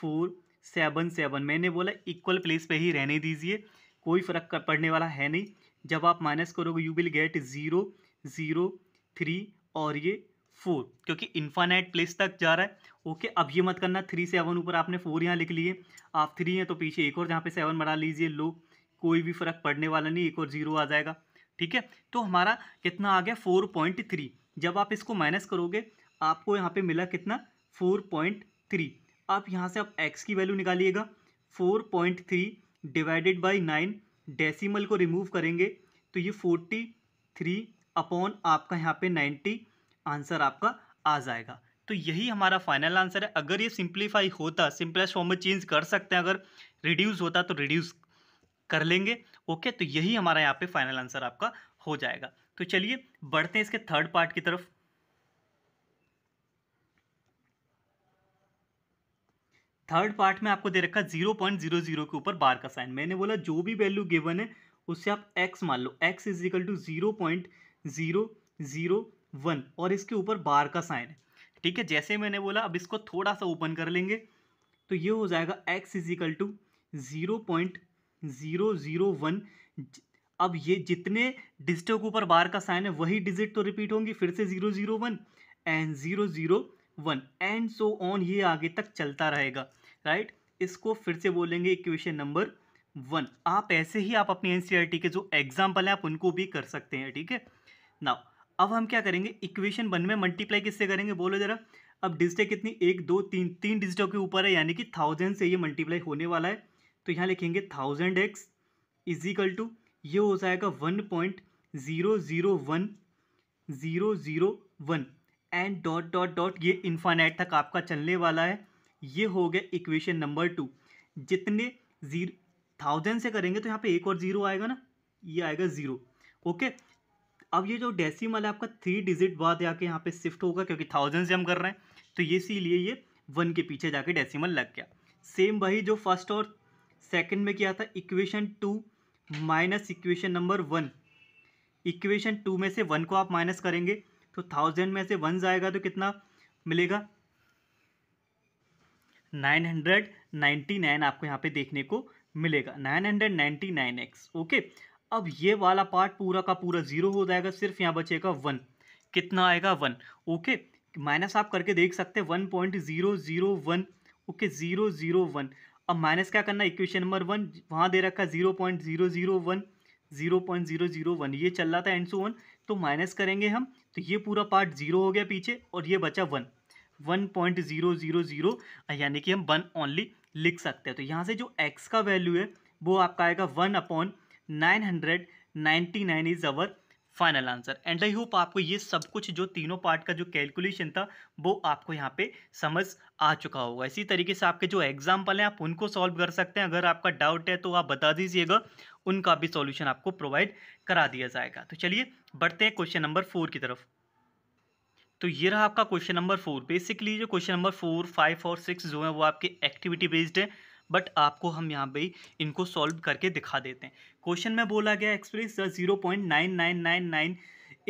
[SPEAKER 1] four seven seven मैंने बोला इक्वल प्लेस पे ही रहने दीजिए कोई फ़र्क पड़ने वाला है नहीं जब आप माइनस करोगे you will get zero zero three और ये फोर क्योंकि इन्फानाइट प्लेस तक जा रहा है ओके अब ये मत करना थ्री सेवन ऊपर आपने फोर यहाँ लिख लिए आप थ्री हैं तो पीछे एक और जहाँ पे सेवन बढ़ा लीजिए लो कोई भी फ़र्क पड़ने वाला नहीं एक और जीरो आ जाएगा ठीक है तो हमारा कितना आ गया फोर पॉइंट थ्री जब आप इसको माइनस करोगे आपको यहाँ पे मिला कितना फोर पॉइंट थ्री आप यहाँ से आप एक्स की वैल्यू निकालिएगा four point three divided by nine decimal को रिमूव करेंगे तो ये फोर्टी थ्री अपॉन आपका यहाँ पे नाइन्टी आंसर आपका आ जाएगा तो यही हमारा फाइनल आंसर है अगर ये सिंप्लीफाई होता सिंपलेस्ट फॉर्म में चेंज कर सकते हैं अगर रिड्यूस होता तो रिड्यूस कर लेंगे ओके तो यही हमारा यहाँ पे फाइनल आंसर आपका हो जाएगा तो चलिए बढ़ते हैं इसके थर्ड पार्ट की तरफ थर्ड पार्ट में आपको दे रखा जीरो पॉइंट जीरो जीरो के ऊपर बार का साइन मैंने बोला जो भी वैल्यू गिवन है उससे आप एक्स मान लो x is equal to zero point zero zero one और इसके ऊपर बार का साइन है ठीक है जैसे मैंने बोला अब इसको थोड़ा सा ओपन कर लेंगे तो ये हो जाएगा x is equal to zero point zero zero one अब ये जितने डिजिटों के ऊपर बार का साइन है वही डिजिट तो रिपीट होंगी फिर से zero zero one and zero zero one and so on ये आगे तक चलता रहेगा राइट इसको फिर से बोलेंगे इक्वेशन नंबर वन आप ऐसे ही आप अपने एन e के जो एग्जाम्पल हैं आप उनको भी कर सकते हैं ठीक है ना अब हम क्या करेंगे इक्वेशन वन में मल्टीप्लाई किससे करेंगे बोलो ज़रा अब डिजिटें कितनी एक दो तीन तीन डिजिटों के ऊपर है यानी कि थाउजेंड से ये मल्टीप्लाई होने वाला है तो यहाँ लिखेंगे थाउजेंड एक्स इजिकल टू ये हो जाएगा one point zero zero one zero zero one and dot dot dot ये इन्फानाइट तक आपका चलने वाला है ये हो गया इक्वेशन नंबर टू जितने जीरो थाउजेंड से करेंगे तो यहाँ पे एक और ज़ीरो आएगा ना ये आएगा ज़ीरो ओके अब ये जो डेसिमल है आपका थ्री डिजिट बाद आके यहाँ पे शिफ्ट होगा क्योंकि थाउजेंड से हम कर रहे हैं तो ये इसीलिए ये वन के पीछे जाके डेसिमल लग गया सेम वही जो फर्स्ट और सेकंड में क्या था equation two minus equation number one equation two में से वन को आप माइनस करेंगे तो थाउजेंड में से वन जाएगा तो कितना मिलेगा नाइन हंड्रेड नाइन्टी नाइन आपको यहाँ पे देखने को मिलेगा nine hundred ninety nine x okay अब ये वाला पार्ट पूरा का पूरा जीरो हो जाएगा सिर्फ यहाँ बचेगा वन कितना आएगा वन ओके माइनस आप करके देख सकते हैं one point zero zero one okay zero zero one अब माइनस क्या करना इक्वेशन नंबर वन वहाँ दे रखा zero point zero zero one zero point zero zero one ये चल रहा था एंड सो वन तो माइनस करेंगे हम तो ये पूरा पार्ट जीरो हो गया पीछे और ये बचा one one point zero zero zero यानी कि हम वन ओनली लिख सकते हैं तो यहाँ से जो एक्स का वैल्यू है वो आपका आएगा one upon nine hundred ninety nine is our final answer and I hope आपको ये सब कुछ जो तीनों पार्ट का जो कैलकुलेशन था वो आपको यहाँ पे समझ आ चुका होगा इसी तरीके से आपके जो एग्जाम्पल हैं आप उनको सॉल्व कर सकते हैं अगर आपका डाउट है तो आप बता दीजिएगा उनका भी सॉल्यूशन आपको प्रोवाइड करा दिया जाएगा तो चलिए बढ़ते हैं क्वेश्चन नंबर फोर की तरफ तो ये रहा आपका क्वेश्चन नंबर फोर बेसिकली जो क्वेश्चन नंबर फोर फाइव और सिक्स जो है वो आपके एक्टिविटी बेस्ड है बट आपको हम यहाँ पर इनको सॉल्व करके दिखा देते हैं क्वेश्चन में बोला गया express zero point nine nine nine nine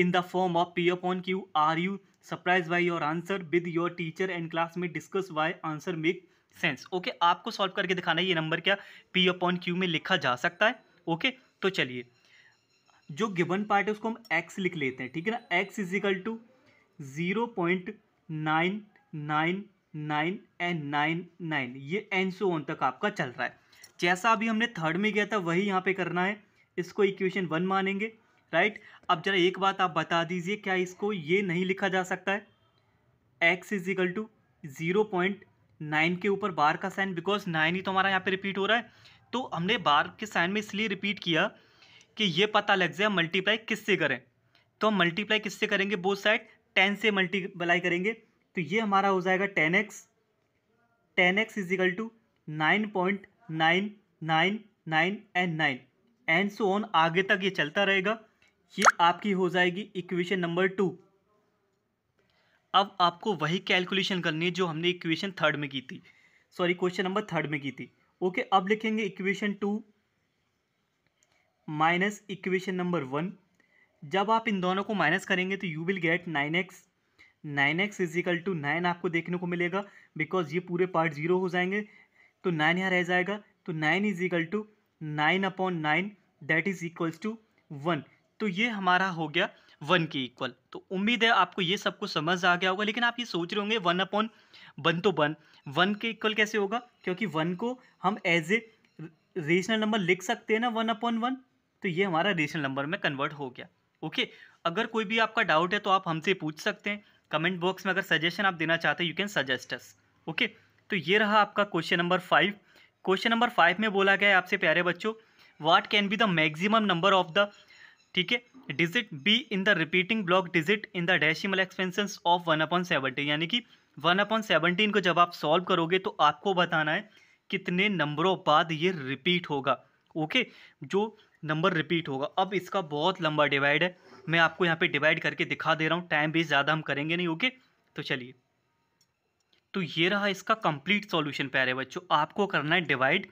[SPEAKER 1] in the form of P upon q are you surprised by your answer with your teacher and class में discuss why answer make sense okay आपको solve करके दिखाना है ये number क्या P upon q में लिखा जा सकता है ओके okay? तो चलिए जो गिवन पार्ट है उसको हम एक्स लिख लेते हैं ठीक है ना x is equal to zero point nine nine nine and nine nine ये एन सो ओन तक आपका चल रहा है जैसा अभी हमने थर्ड में किया था वही यहाँ पे करना है इसको इक्वेशन वन मानेंगे राइट अब जरा एक बात आप बता दीजिए क्या इसको ये नहीं लिखा जा सकता है x is equal to zero point nine के ऊपर बार का साइन बिकॉज नाइन ही तो हमारा यहाँ पे रिपीट हो रहा है तो हमने बार के साइन में इसलिए रिपीट किया कि ये पता लग जाए मल्टीप्लाई किससे करें तो हम मल्टीप्लाई किससे करेंगे बोथ साइड टेन से मल्टीप्लाई करेंगे तो ये हमारा हो जाएगा ten x ten x is equal to nine point nine nine nine and nine and so on आगे तक ये चलता रहेगा ये आपकी हो जाएगी इक्वेशन नंबर टू अब आपको वही कैलकुलेशन करनी है जो हमने इक्वेशन थर्ड में की थी सॉरी क्वेश्चन नंबर थर्ड में की थी ओके अब लिखेंगे equation two minus equation number one जब आप इन दोनों को माइनस करेंगे तो you will get nine x nine x is equal to nine आपको देखने को मिलेगा बिकॉज ये पूरे पार्ट जीरो हो जाएंगे तो नाइन यहाँ रह जाएगा तो nine is equal to nine upon nine that is equals to one तो ये हमारा हो गया वन के इक्वल तो उम्मीद है आपको ये सब कुछ समझ आ गया होगा लेकिन आप ये सोच रहे होंगे वन अपॉन वन तो वन वन के इक्वल कैसे होगा क्योंकि वन को हम एज ए रेशनल नंबर लिख सकते हैं ना वन अपॉन वन तो ये हमारा रेशनल नंबर में कन्वर्ट हो गया ओके अगर कोई भी आपका डाउट है तो आप हमसे पूछ सकते हैं कमेंट बॉक्स में अगर सजेशन आप देना चाहते हैं you can suggest us okay तो ये रहा आपका question number five question number five में बोला गया है आपसे प्यारे बच्चों what can be the maximum number of the ठीक है digit be in the repeating block digit in the decimal expansion of one upon seventeen यानी कि वन अपॉइंट सेवनटीन को जब आप सॉल्व करोगे तो आपको बताना है कितने नंबरों बाद ये रिपीट होगा ओके जो नंबर रिपीट होगा अब इसका बहुत लंबा डिवाइड है मैं आपको यहाँ पे डिवाइड करके दिखा दे रहा हूँ टाइम भी ज़्यादा हम करेंगे नहीं ओके तो चलिए तो ये रहा इसका कंप्लीट सॉल्यूशन प्यारे बच्चों आपको करना है डिवाइड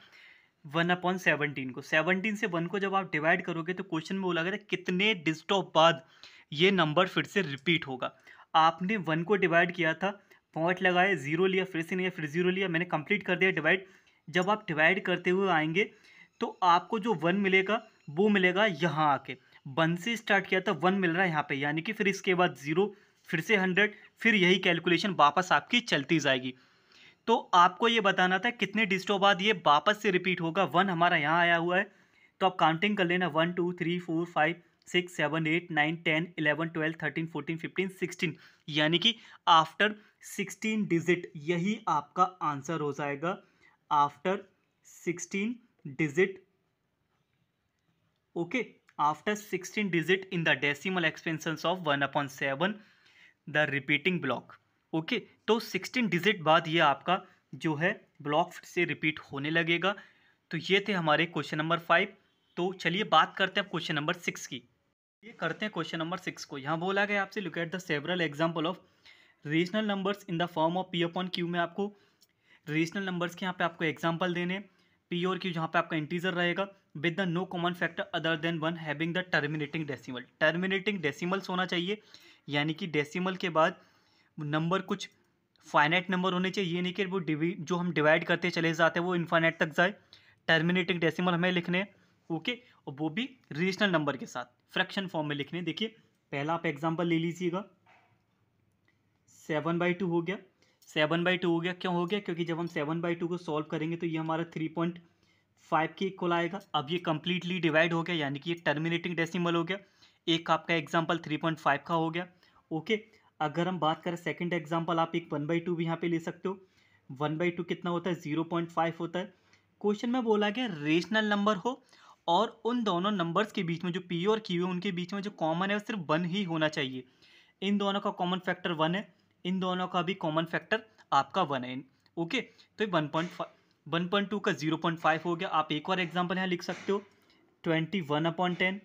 [SPEAKER 1] वन अपॉन सेवनटीन को सेवनटीन से वन को जब आप डिवाइड करोगे तो क्वेश्चन में बोला गया था कितने ऑफ बाद ये नंबर फिर से रिपीट होगा आपने वन को डिवाइड किया था पॉइंट लगाए जीरो लिया फिर से नहीं फिर जीरो लिया मैंने कंप्लीट कर दिया डिवाइड जब आप डिवाइड करते हुए आएंगे तो आपको जो वन मिलेगा वो मिलेगा यहाँ आके वन से स्टार्ट किया था वन मिल रहा है यहाँ पे यानी कि फिर इसके बाद ज़ीरो फिर से हंड्रेड फिर यही कैलकुलेशन वापस आपकी चलती जाएगी तो आपको ये बताना था कितने डिजिटों बाद ये वापस से रिपीट होगा वन हमारा यहाँ आया हुआ है तो आप काउंटिंग कर लेना one two three four five six seven eight nine ten eleven twelve thirteen fourteen fifteen sixteen यानी कि आफ्टर सिक्सटीन डिजिट यही आपका आंसर हो जाएगा after sixteen digit okay after 16 digit in the decimal expansion of one upon seven the repeating block okay तो 16 digit बाद ये आपका जो है ब्लॉक से रिपीट होने लगेगा तो ये थे हमारे क्वेश्चन नंबर फाइव तो चलिए बात करते हैं क्वेश्चन नंबर सिक्स की ये करते हैं क्वेश्चन नंबर सिक्स को यहाँ बोला गया आपसे look at the several example of rational numbers in the form of P upon q में आपको रीजनल नंबर्स के यहाँ पे आपको एग्जाम्पल देने पी और क्यू जहाँ पे आपका इंटीजर रहेगा with the no common factor other than one having the terminating decimal terminating decimals होना चाहिए यानी कि डेसिमल के बाद नंबर कुछ फाइनाइट नंबर होने चाहिए ये नहीं कि वो डिवी जो हम डिवाइड करते चले जाते हैं वो इन्फाइनाइट तक जाए टर्मिनेटिंग डेसिमल हमें लिखने ओके और वो भी रीजनल नंबर के साथ फ्रैक्शन फॉर्म में लिखने देखिए पहला आप एग्जाम्पल ले लीजिएगा सेवन बाई टू हो गया सेवन बाई टू हो गया क्यों हो गया क्योंकि जब हम सेवन बाई टू को सॉल्व करेंगे तो ये हमारा थ्री पॉइंट फाइव के इक्वल आएगा अब ये कम्प्लीटली डिवाइड हो गया यानी कि ये टर्मिनेटिंग डेसिमल हो गया एक आपका एग्जाम्पल थ्री पॉइंट फाइव का हो गया ओके अगर हम बात करें सेकेंड एग्जाम्पल आप एक वन बाई टू भी यहाँ पे ले सकते हो वन बाई टू कितना होता है जीरो पॉइंट फाइव होता है क्वेश्चन में बोला गया रेशनल नंबर हो और उन दोनों नंबर्स के बीच में जो पी और क्यू है उनके बीच में जो कॉमन है वो सिर्फ वन ही होना चाहिए इन दोनों का कॉमन फैक्टर वन है इन दोनों का भी कॉमन फैक्टर आपका वन है ओके तो ये one point one point two का ज़ीरो पॉइंट फाइव हो गया आप एक और एग्जाम्पल यहाँ लिख सकते हो twenty one upon ten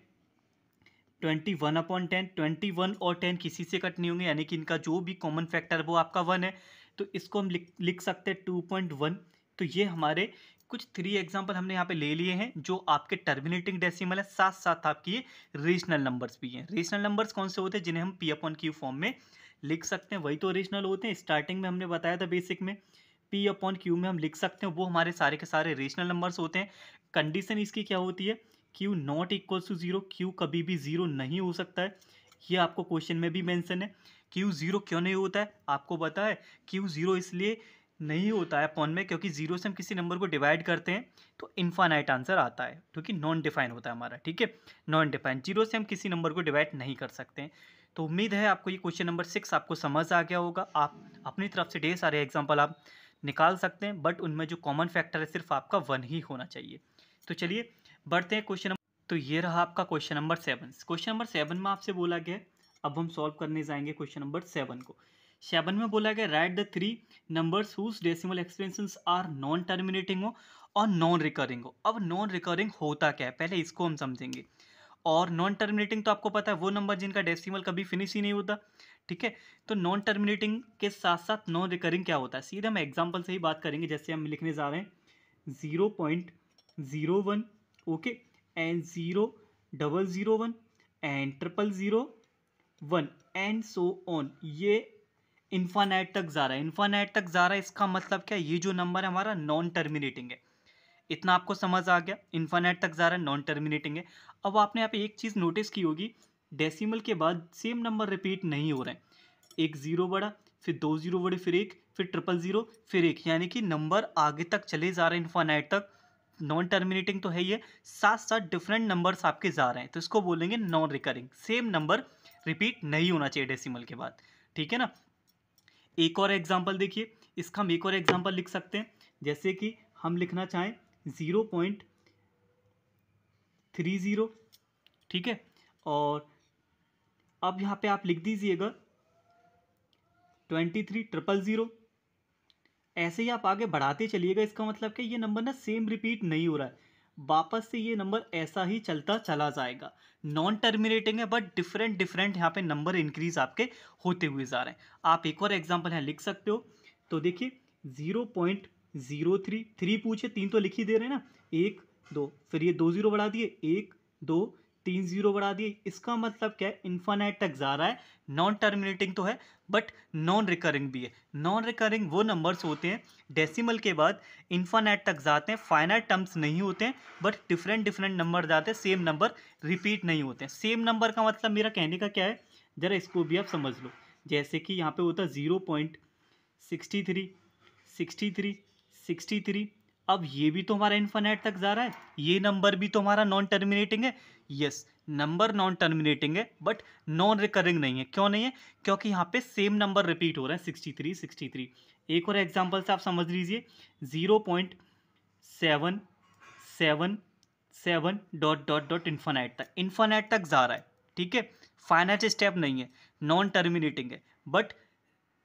[SPEAKER 1] twenty one upon ten twenty one और टेन किसी से कट नहीं होंगे यानी कि इनका जो भी कॉमन फैक्टर वो आपका वन है तो इसको हम लिख लिख सकते हैं टू पॉइंट वन तो ये हमारे कुछ थ्री एग्जाम्पल हमने यहाँ पे ले लिए हैं जो आपके टर्मिनेटिंग डेसिमल है साथ साथ आपकी ये रीजनल नंबर्स भी हैं रीजनल नंबर्स कौन से होते हैं जिन्हें हम पी अपॉन क्यू फॉर्म में लिख सकते हैं वही तो रीजनल होते हैं स्टार्टिंग में हमने बताया था बेसिक में पी अपॉन क्यू में हम लिख सकते हैं वो हमारे सारे के सारे रेशनल नंबर्स होते हैं कंडीशन इसकी क्या होती है q not equal to zero q कभी भी जीरो नहीं हो सकता है ये आपको क्वेश्चन में भी मेंशन है क्यू जीरो क्यों नहीं होता है आपको पता है क्यू जीरो इसलिए नहीं होता है अपॉन में क्योंकि जीरो से हम किसी नंबर को डिवाइड करते हैं तो इन्फानाइट आंसर आता है क्योंकि नॉन डिफाइन होता है हमारा ठीक है नॉन डिफाइन जीरो से हम किसी नंबर को डिवाइड नहीं कर सकते हैं तो उम्मीद है आपको ये क्वेश्चन नंबर सिक्स आपको समझ आ गया होगा आप अपनी तरफ से ढेर सारे एग्जाम्पल आप निकाल सकते हैं बट उनमें जो कॉमन फैक्टर है सिर्फ आपका वन ही होना चाहिए तो चलिए बढ़ते हैं क्वेश्चन नंबर तो ये रहा आपका question number seven question number seven में आपसे बोला गया अब हम सॉल्व करने जाएंगे क्वेश्चन नंबर सेवन को सेवन में बोला गया write the three numbers whose decimal are non terminating हो और नॉन रिकरिंग हो अब नॉन रिकरिंग होता क्या है पहले इसको हम समझेंगे और नॉन टर्मिनेटिंग तो आपको पता है वो नंबर जिनका डेसिमल कभी फिनिश ही नहीं होता ठीक है तो नॉन टर्मिनेटिंग के साथ साथ नॉन रिकरिंग क्या होता है सीधे हम एग्जाम्पल से ही बात करेंगे जैसे हम लिखने जा रहे हैं zero point zero one okay and zero double zero one and triple zero one and so on ये इन्फानाइट तक जा रहा है इन्फानाइट तक जा रहा है इसका मतलब क्या ये जो नंबर है हमारा नॉन टर्मिनेटिंग है इतना आपको समझ आ गया इन्फानेट तक जा रहा है नॉन टर्मिनेटिंग है अब आपने यहाँ पे एक चीज़ नोटिस की होगी डेसिमल के बाद सेम नंबर रिपीट नहीं हो रहे हैं एक ज़ीरो बड़ा फिर दो ज़ीरो बड़े फिर एक फिर ट्रिपल ज़ीरो फिर एक यानी कि नंबर आगे तक चले जा रहे हैं इन्फानेट तक नॉन टर्मिनेटिंग तो है ही है साथ साथ डिफरेंट नंबर्स आपके जा रहे हैं तो इसको बोलेंगे non recurring same number repeat नहीं होना चाहिए डेसिमल के बाद ठीक है ना एक और एग्जाम्पल देखिए इसका हम एक और एग्जाम्पल लिख सकते हैं जैसे कि हम लिखना चाहें ज़ीरो पॉइंट थ्री ज़ीरो ठीक है और अब यहाँ पे आप लिख दीजिएगा ट्वेंटी थ्री ट्रिपल ज़ीरो ऐसे ही आप आगे बढ़ाते चलिएगा इसका मतलब कि ये नंबर ना सेम रिपीट नहीं हो रहा है वापस से ये नंबर ऐसा ही चलता चला जाएगा नॉन टर्मिनेटिंग है बट डिफरेंट डिफरेंट यहाँ पे नंबर इंक्रीज आपके होते हुए जा रहे हैं आप एक और एग्जांपल है लिख सकते हो तो देखिए zero point zero three three पूछे तीन तो लिख ही दे रहे हैं ना एक दो फिर ये दो जीरो बढ़ा दिए एक दो तीन जीरो बढ़ा दिए इसका मतलब क्या है इन्फानाइट तक जा रहा है नॉन टर्मिनेटिंग तो है बट नॉन रिकरिंग भी है नॉन रिकरिंग वो नंबर्स होते हैं डेसिमल के बाद इन्फानाइट तक जाते हैं फाइनाइट टर्म्स नहीं होते हैं बट डिफरेंट डिफरेंट नंबर जाते हैं सेम नंबर रिपीट नहीं होते हैं सेम नंबर का मतलब मेरा कहने का क्या है ज़रा इसको भी आप समझ लो जैसे कि यहाँ पे होता है zero point sixty three sixty three sixty three अब ये भी तो हमारा इन्फानेट तक जा रहा है ये नंबर भी तो हमारा नॉन टर्मिनेटिंग है यस नंबर नॉन टर्मिनेटिंग है बट नॉन रिकरिंग नहीं है क्यों नहीं है क्योंकि यहाँ पे सेम नंबर रिपीट हो रहे हैं सिक्सटी थ्री सिक्सटी थ्री एक और एग्जाम्पल से आप समझ लीजिए zero point seven seven seven dot dot dot infinite तक इन्फानेट तक जा रहा है ठीक है फाइनेट स्टेप नहीं है नॉन टर्मिनेटिंग है बट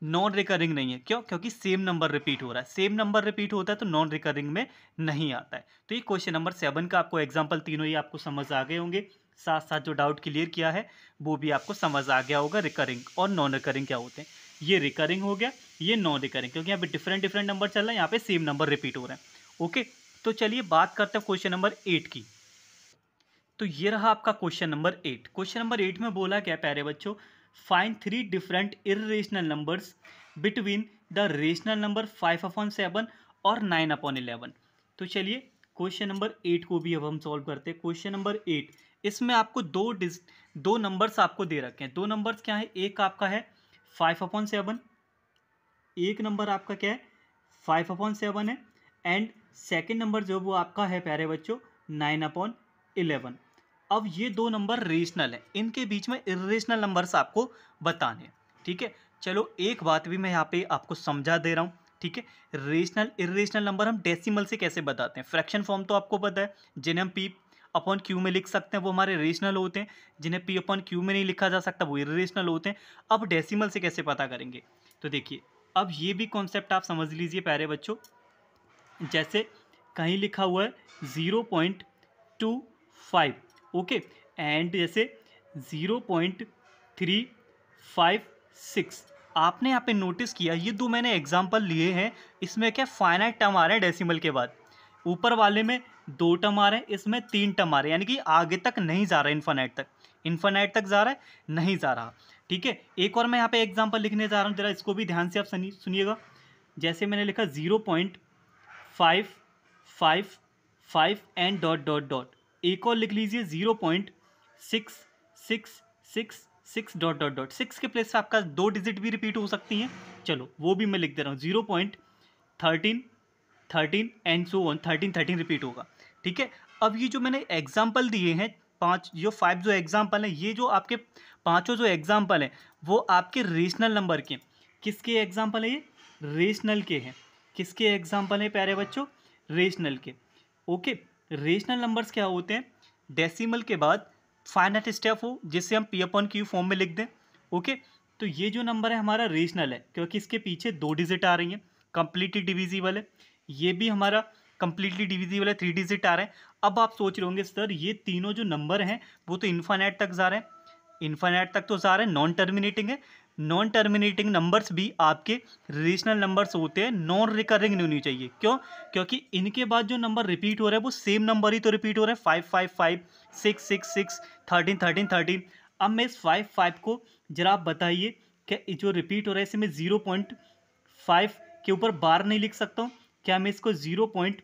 [SPEAKER 1] नॉन रिकरिंग नहीं है क्यों क्योंकि सेम नंबर रिपीट हो रहा है सेम नंबर रिपीट होता है तो नॉन रिकरिंग में नहीं आता है तो ये क्वेश्चन नंबर सेवन का आपको एग्जाम्पल तीनों ही आपको समझ आ गए होंगे साथ साथ जो डाउट क्लियर किया है वो भी आपको समझ आ गया होगा रिकरिंग और नॉन रिकरिंग क्या होते हैं ये रिकरिंग हो गया ये नॉन रिकरिंग क्योंकि यहाँ पे डिफरेंट डिफरेंट नंबर चल रहा है यहाँ पे सेम नंबर रिपीट हो रहे हैं ओके तो चलिए बात करते हैं क्वेश्चन नंबर एट की तो ये रहा आपका question number eight question number eight में बोला क्या प्यारे बच्चों find three different irrational numbers between the rational number five upon seven और नाइन अपॉन इलेवन तो चलिए क्वेश्चन नंबर एट को भी अब हम सॉल्व करते हैं क्वेश्चन नंबर एट इसमें आपको दो डिज दो नंबर्स आपको दे रखे हैं दो नंबर्स क्या है एक आपका है फाइव अपॉन सेवन एक नंबर आपका क्या है फाइव अपॉन सेवन है एंड सेकेंड नंबर जो वो आपका है प्यारे बच्चों नाइन अपॉन इलेवन अब ये दो नंबर रेशनल हैं इनके बीच में इरेशनल नंबर्स आपको बताने हैं ठीक है चलो एक बात भी मैं यहाँ पे आपको समझा दे रहा हूँ ठीक है रेशनल इरेशनल नंबर हम डेसिमल से कैसे बताते हैं फ्रैक्शन फॉर्म तो आपको पता है जिन्हें हम पी अपॉन क्यू में लिख सकते हैं वो हमारे रेशनल होते हैं जिन्हें पी अपॉन क्यू में नहीं लिखा जा सकता वो इरेशनल होते हैं अब डेसिमल से कैसे पता करेंगे तो देखिए अब ये भी कॉन्सेप्ट आप समझ लीजिए प्यारे बच्चों जैसे कहीं लिखा हुआ है zero point two five okay and जैसे zero point three five six आपने यहाँ पे नोटिस किया ये दो मैंने एग्जाम्पल लिए हैं इसमें क्या फाइनाइट टर्म आ रहे हैं डेसिमल के बाद ऊपर वाले में दो टर्म आ रहे हैं इसमें तीन टर्म आ रहे हैं यानी कि आगे तक नहीं जा रहा है इन्फानाइट तक इन्फानाइट तक जा रहा है नहीं जा रहा ठीक है एक और मैं यहाँ पे एग्जाम्पल लिखने जा रहा हूँ जरा इसको भी ध्यान से आप सुनिएगा जैसे मैंने लिखा zero point five five five and dot dot dot एक और लिख लीजिए zero point six six six six dot dot dot six के प्लेस पे आपका दो डिजिट भी रिपीट हो सकती हैं चलो वो भी मैं लिख दे रहा हूँ zero point thirteen thirteen and so one thirteen thirteen repeat होगा ठीक है अब ये जो मैंने एग्जाम्पल दिए हैं पाँच जो फाइव जो एग्जाम्पल हैं ये जो आपके पाँचों जो एग्जाम्पल हैं वो आपके रेशनल नंबर के किसके एग्जाम्पल है ये रेशनल के हैं किसके एग्जाम्पल हैं प्यारे बच्चों रेशनल के ओके रेशनल नंबर्स क्या होते हैं डेसिमल के बाद फाइनेट स्टेप हो जिससे हम पी अपन क्यू फॉर्म में लिख दें ओके तो ये जो नंबर है हमारा रेशनल है क्योंकि इसके पीछे दो डिजिट आ रही हैं कम्प्लीटली डिविजिबल है ये भी हमारा कम्प्लीटली डिविजिबल है थ्री डिजिट आ रहे हैं अब आप सोच रहे होंगे सर ये तीनों जो नंबर हैं वो तो इन्फानेट तक जा रहे हैं इन्फानेट तक तो जा रहे हैं नॉन टर्मिनेटिंग है नॉन टर्मिनेटिंग नंबर्स भी आपके रिलेशनल नंबर्स होते हैं नॉन रिकरिंग नहीं होनी चाहिए क्यों क्योंकि इनके बाद जो नंबर रिपीट हो रहा है वो सेम नंबर ही तो रिपीट हो रहा है five five five six six six thirteen thirteen thirteen अब मैं इस फाइव फाइव को जरा आप बताइए क्या जो रिपीट हो रहा है इसे मैं ज़ीरो पॉइंट फाइव के ऊपर बार नहीं लिख सकता हूँ क्या मैं इसको ज़ीरो पॉइंट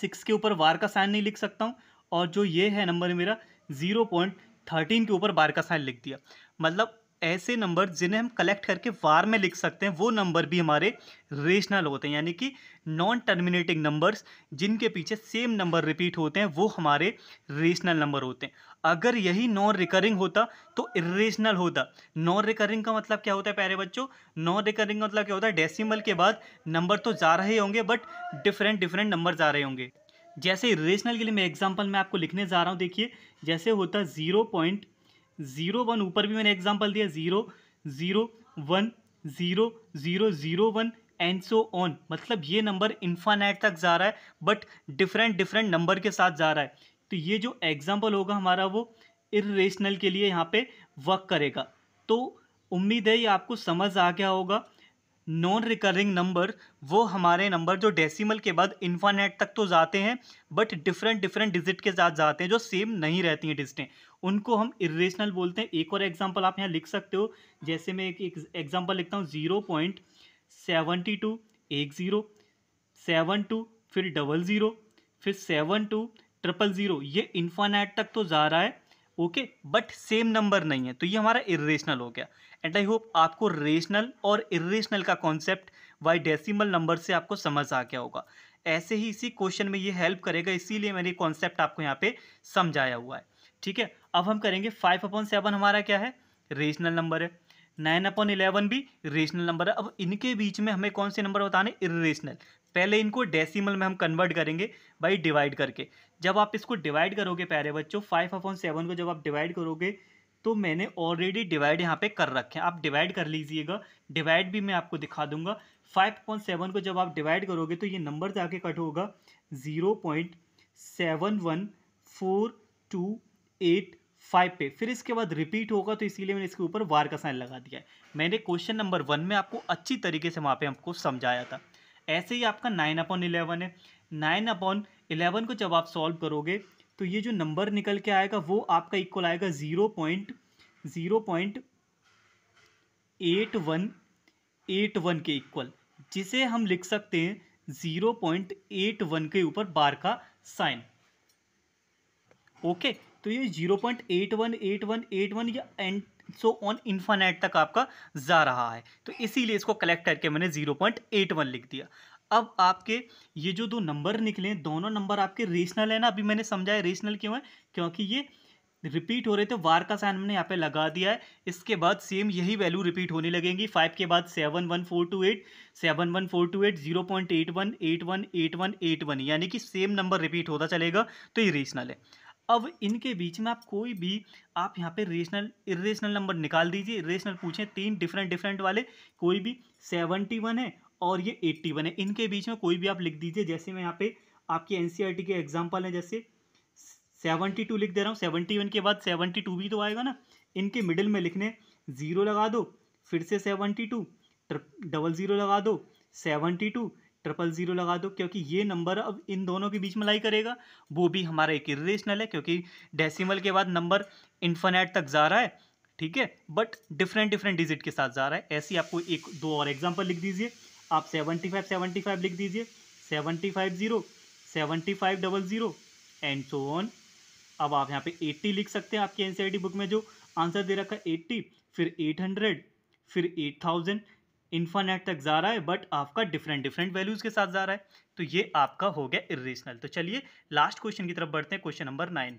[SPEAKER 1] सिक्स के ऊपर बार का साइन नहीं लिख सकता हूँ और जो ये है नंबर मेरा ज़ीरो पॉइंट थर्टीन के ऊपर बार का साइन लिख दिया मतलब ऐसे नंबर जिन्हें हम कलेक्ट करके वार में लिख सकते हैं वो नंबर भी हमारे रेशनल होते हैं यानी कि नॉन टर्मिनेटिंग नंबर्स जिनके पीछे सेम नंबर रिपीट होते हैं वो हमारे रेशनल नंबर होते हैं अगर यही नॉन रिकरिंग होता तो इरेशनल होता नॉन रिकरिंग का मतलब क्या होता है प्यारे बच्चों नॉन रिकरिंग का मतलब क्या होता है डेसिमल के बाद नंबर तो जा रहे होंगे बट डिफरेंट डिफरेंट नंबर जा रहे होंगे जैसे रेशनल के लिए मैं एग्जाम्पल मैं आपको लिखने जा रहा हूँ देखिए जैसे होता ज़ीरो पॉइंट जीरो वन ऊपर भी मैंने एग्जाम्पल दिया zero zero one zero zero zero one and so on मतलब ये नंबर इन्फानाइट तक जा रहा है बट डिफरेंट डिफरेंट नंबर के साथ जा रहा है तो ये जो एग्जाम्पल होगा हमारा वो इेशनल के लिए यहाँ पे वर्क करेगा तो उम्मीद है ये आपको समझ आ गया होगा नॉन रिकरिंग नंबर वो हमारे नंबर जो डेसिमल के बाद इन्फानेट तक तो जाते हैं बट डिफरेंट डिफरेंट डिजिट के साथ जाते हैं जो सेम नहीं रहती हैं डिजिटें उनको हम इरेशनल बोलते हैं एक और एग्जांपल आप यहाँ लिख सकते हो जैसे मैं एक एग्जांपल लिखता हूँ ज़ीरो पॉइंट सेवेंटी टू एक ज़ीरो सेवन टू फिर डबल ज़ीरो फिर सेवन टू ट्रिपल ज़ीरो ये इन्फानेट तक तो जा रहा है ओके बट सेम नंबर नहीं है तो ये हमारा इरेशनल हो गया एंड आई होप आपको रेशनल और इरेशनल का कॉन्सेप्ट वाई डेसिमल नंबर से आपको समझ आ गया होगा ऐसे ही इसी क्वेश्चन में ये हेल्प करेगा इसीलिए मैंने कॉन्सेप्ट आपको यहाँ पे समझाया हुआ है ठीक है अब हम करेंगे फाइव अपॉन सेवन हमारा क्या है रेशनल नंबर है नाइन अपॉन इलेवन भी रेशनल नंबर है अब इनके बीच में हमें कौन से नंबर बताने इरेशनल पहले इनको डेसिमल में हम कन्वर्ट करेंगे बाई डिवाइड करके जब आप इसको डिवाइड करोगे प्यारे बच्चों फाइव अपॉन सेवन को जब आप डिवाइड करोगे तो मैंने ऑलरेडी डिवाइड यहाँ पे कर रखे हैं आप डिवाइड कर लीजिएगा डिवाइड भी मैं आपको दिखा दूंगा 5.7 को जब आप डिवाइड करोगे तो ये नंबर जाके कट होगा zero point seven one four two eight five पे फिर इसके बाद रिपीट होगा तो इसीलिए मैंने इसके ऊपर वार का साइन लगा दिया है मैंने क्वेश्चन नंबर वन में आपको अच्छी तरीके से वहाँ पे हमको समझाया था ऐसे ही आपका नाइन अपॉन इलेवन है नाइन अपॉन इलेवन को जब आप सॉल्व करोगे तो ये जो नंबर निकल के आएगा वो आपका इक्वल आएगा zero point zero point eight one eight one के इक्वल जिसे हम लिख सकते हैं ज़ीरो पॉइंट एट वन के ऊपर बार का साइन ओके तो ये zero point eight one eight one eight one या एंड सो ऑन इन्फानेट तक आपका जा रहा है तो इसीलिए इसको कलेक्ट करके मैंने जीरो पॉइंट एट वन लिख दिया अब आपके ये जो दो नंबर निकले दोनों नंबर आपके रेशनल है ना अभी मैंने समझाया रेशनल क्यों है क्योंकि ये रिपीट हो रहे थे वार का साइन हमने यहाँ पे लगा दिया है इसके बाद सेम यही वैल्यू रिपीट होने लगेंगी फाइव के बाद seven one four two eight seven one four two eight zero point eight one eight one eight one eight one यानी कि सेम नंबर रिपीट होता चलेगा तो ये रेशनल है अब इनके बीच में आप कोई भी आप यहाँ पे रेशनल इरेशनल नंबर निकाल दीजिए रेशनल पूछें तीन डिफरेंट डिफरेंट वाले कोई भी सेवनटी वन है और ये एट्टी वन है इनके बीच में कोई भी आप लिख दीजिए जैसे मैं यहाँ पे आपके एन e के एग्जाम्पल हैं जैसे सेवनटी टू लिख दे रहा हूँ सेवनटी वन के बाद सेवनटी टू भी तो आएगा ना इनके मिडिल में लिखने ज़ीरो लगा दो फिर से सेवनटी टू डबल ज़ीरो लगा दो सेवनटी टू ट्रिपल ज़ीरो लगा दो क्योंकि ये नंबर अब इन दोनों के बीच में लाई करेगा वो भी हमारा एक इरेशनल है क्योंकि डेसिमल के बाद नंबर इन्फानेट तक जा रहा है ठीक है बट डिफरेंट डिफरेंट डिजिट के साथ जा रहा है ऐसी आपको एक दो और एग्जाम्पल लिख दीजिए आप सेवेंटी फाइव सेवेंटी फाइव लिख दीजिए seventy five zero seventy five double zero and so on अब आप यहाँ पे एट्टी लिख सकते हैं आपके एन बुक e में जो आंसर दे रखा है एट्टी फिर एट हंड्रेड फिर एट थाउजेंड इन्फानेट तक जा रहा है बट आपका डिफरेंट डिफरेंट वैल्यूज़ के साथ जा रहा है तो ये आपका हो गया इरेशनल तो चलिए लास्ट क्वेश्चन की तरफ बढ़ते हैं क्वेश्चन नंबर नाइन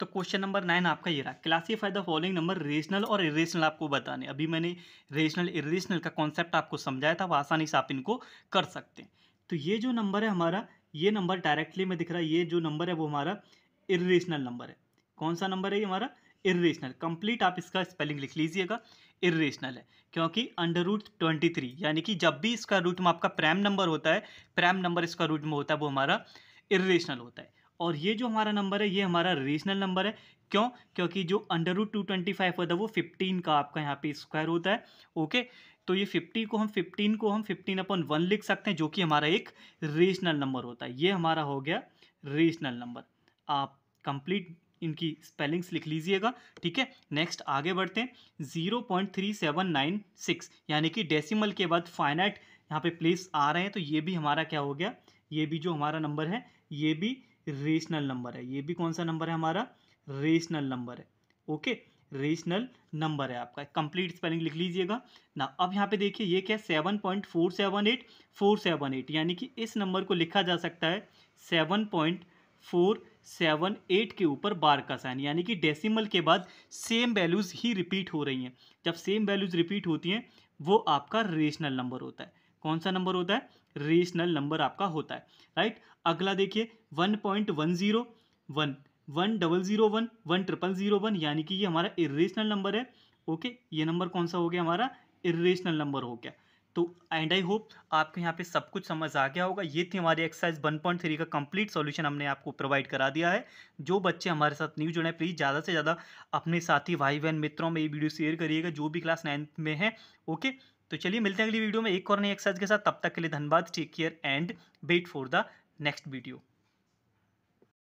[SPEAKER 1] तो क्वेश्चन नंबर नाइन आपका ये रहा classify the following number rational और इरेशनल आपको बताने अभी मैंने रेशनल इरेशनल का कॉन्सेप्ट आपको समझाया था आसानी से आप इनको कर सकते हैं तो ये जो नंबर है हमारा ये नंबर डायरेक्टली में दिख रहा है ये जो नंबर है वो हमारा इरेशनल नंबर है कौन सा नंबर है ये हमारा इरेशनल कंप्लीट आप इसका स्पेलिंग लिख लीजिएगा इरेशनल है क्योंकि अंडर रूट ट्वेंटी थ्री यानी कि जब भी इसका रूट में आपका प्राइम नंबर होता है प्राइम नंबर इसका रूट में होता है वो हमारा इरेशनल होता है और ये जो हमारा नंबर है ये हमारा रीजनल नंबर है क्यों क्योंकि जो under root two twenty five होता है वो फिफ्टीन का आपका यहाँ पे स्क्वायर होता है ओके तो ये फिफ्टी को हम फिफ्टीन को हम फिफ्टीन अपॉन वन लिख सकते हैं जो कि हमारा एक रीजनल नंबर होता है ये हमारा हो गया रीजनल नंबर आप कंप्लीट इनकी स्पेलिंग्स लिख लीजिएगा ठीक है नेक्स्ट आगे बढ़ते हैं zero point three seven nine six यानी कि डेसिमल के बाद फाइनाइट यहाँ पे प्लेस आ रहे हैं तो ये भी हमारा क्या हो गया ये भी जो हमारा नंबर है ये भी रेशनल नंबर है ये भी कौन सा नंबर है हमारा रेशनल नंबर है ओके रेशनल नंबर है आपका कंप्लीट स्पेलिंग लिख लीजिएगा ना अब यहाँ पे देखिए ये क्या है seven point four seven eight four seven eight यानी कि इस नंबर को लिखा जा सकता है seven point four seven eight के ऊपर बार का साइन यानी कि डेसिमल के बाद सेम वैल्यूज़ ही रिपीट हो रही हैं जब सेम वैल्यूज़ रिपीट होती हैं वो आपका रेशनल नंबर होता है कौन सा नंबर होता है रेशनल नंबर आपका होता है राइट अगला देखिए one point one zero one one double zero one one triple zero one यानी कि ये हमारा इरेशनल नंबर है ओके ये नंबर कौन सा हो गया हमारा इरेशनल नंबर हो गया तो एंड आई होप आपको यहाँ पे सब कुछ समझ आ गया होगा ये थी हमारी एक्सरसाइज 1.3 का कंप्लीट सॉल्यूशन हमने आपको प्रोवाइड करा दिया है जो बच्चे हमारे साथ न्यू जुड़े हैं प्लीज़ ज़्यादा से ज़्यादा अपने साथी भाई बहन मित्रों में ये वीडियो शेयर करिएगा जो भी क्लास नाइन्थ में है ओके तो चलिए मिलते हैं अगली वीडियो में एक और नई एक्सरसाइज के साथ तब तक के लिए धन्यवाद take care and wait for the next video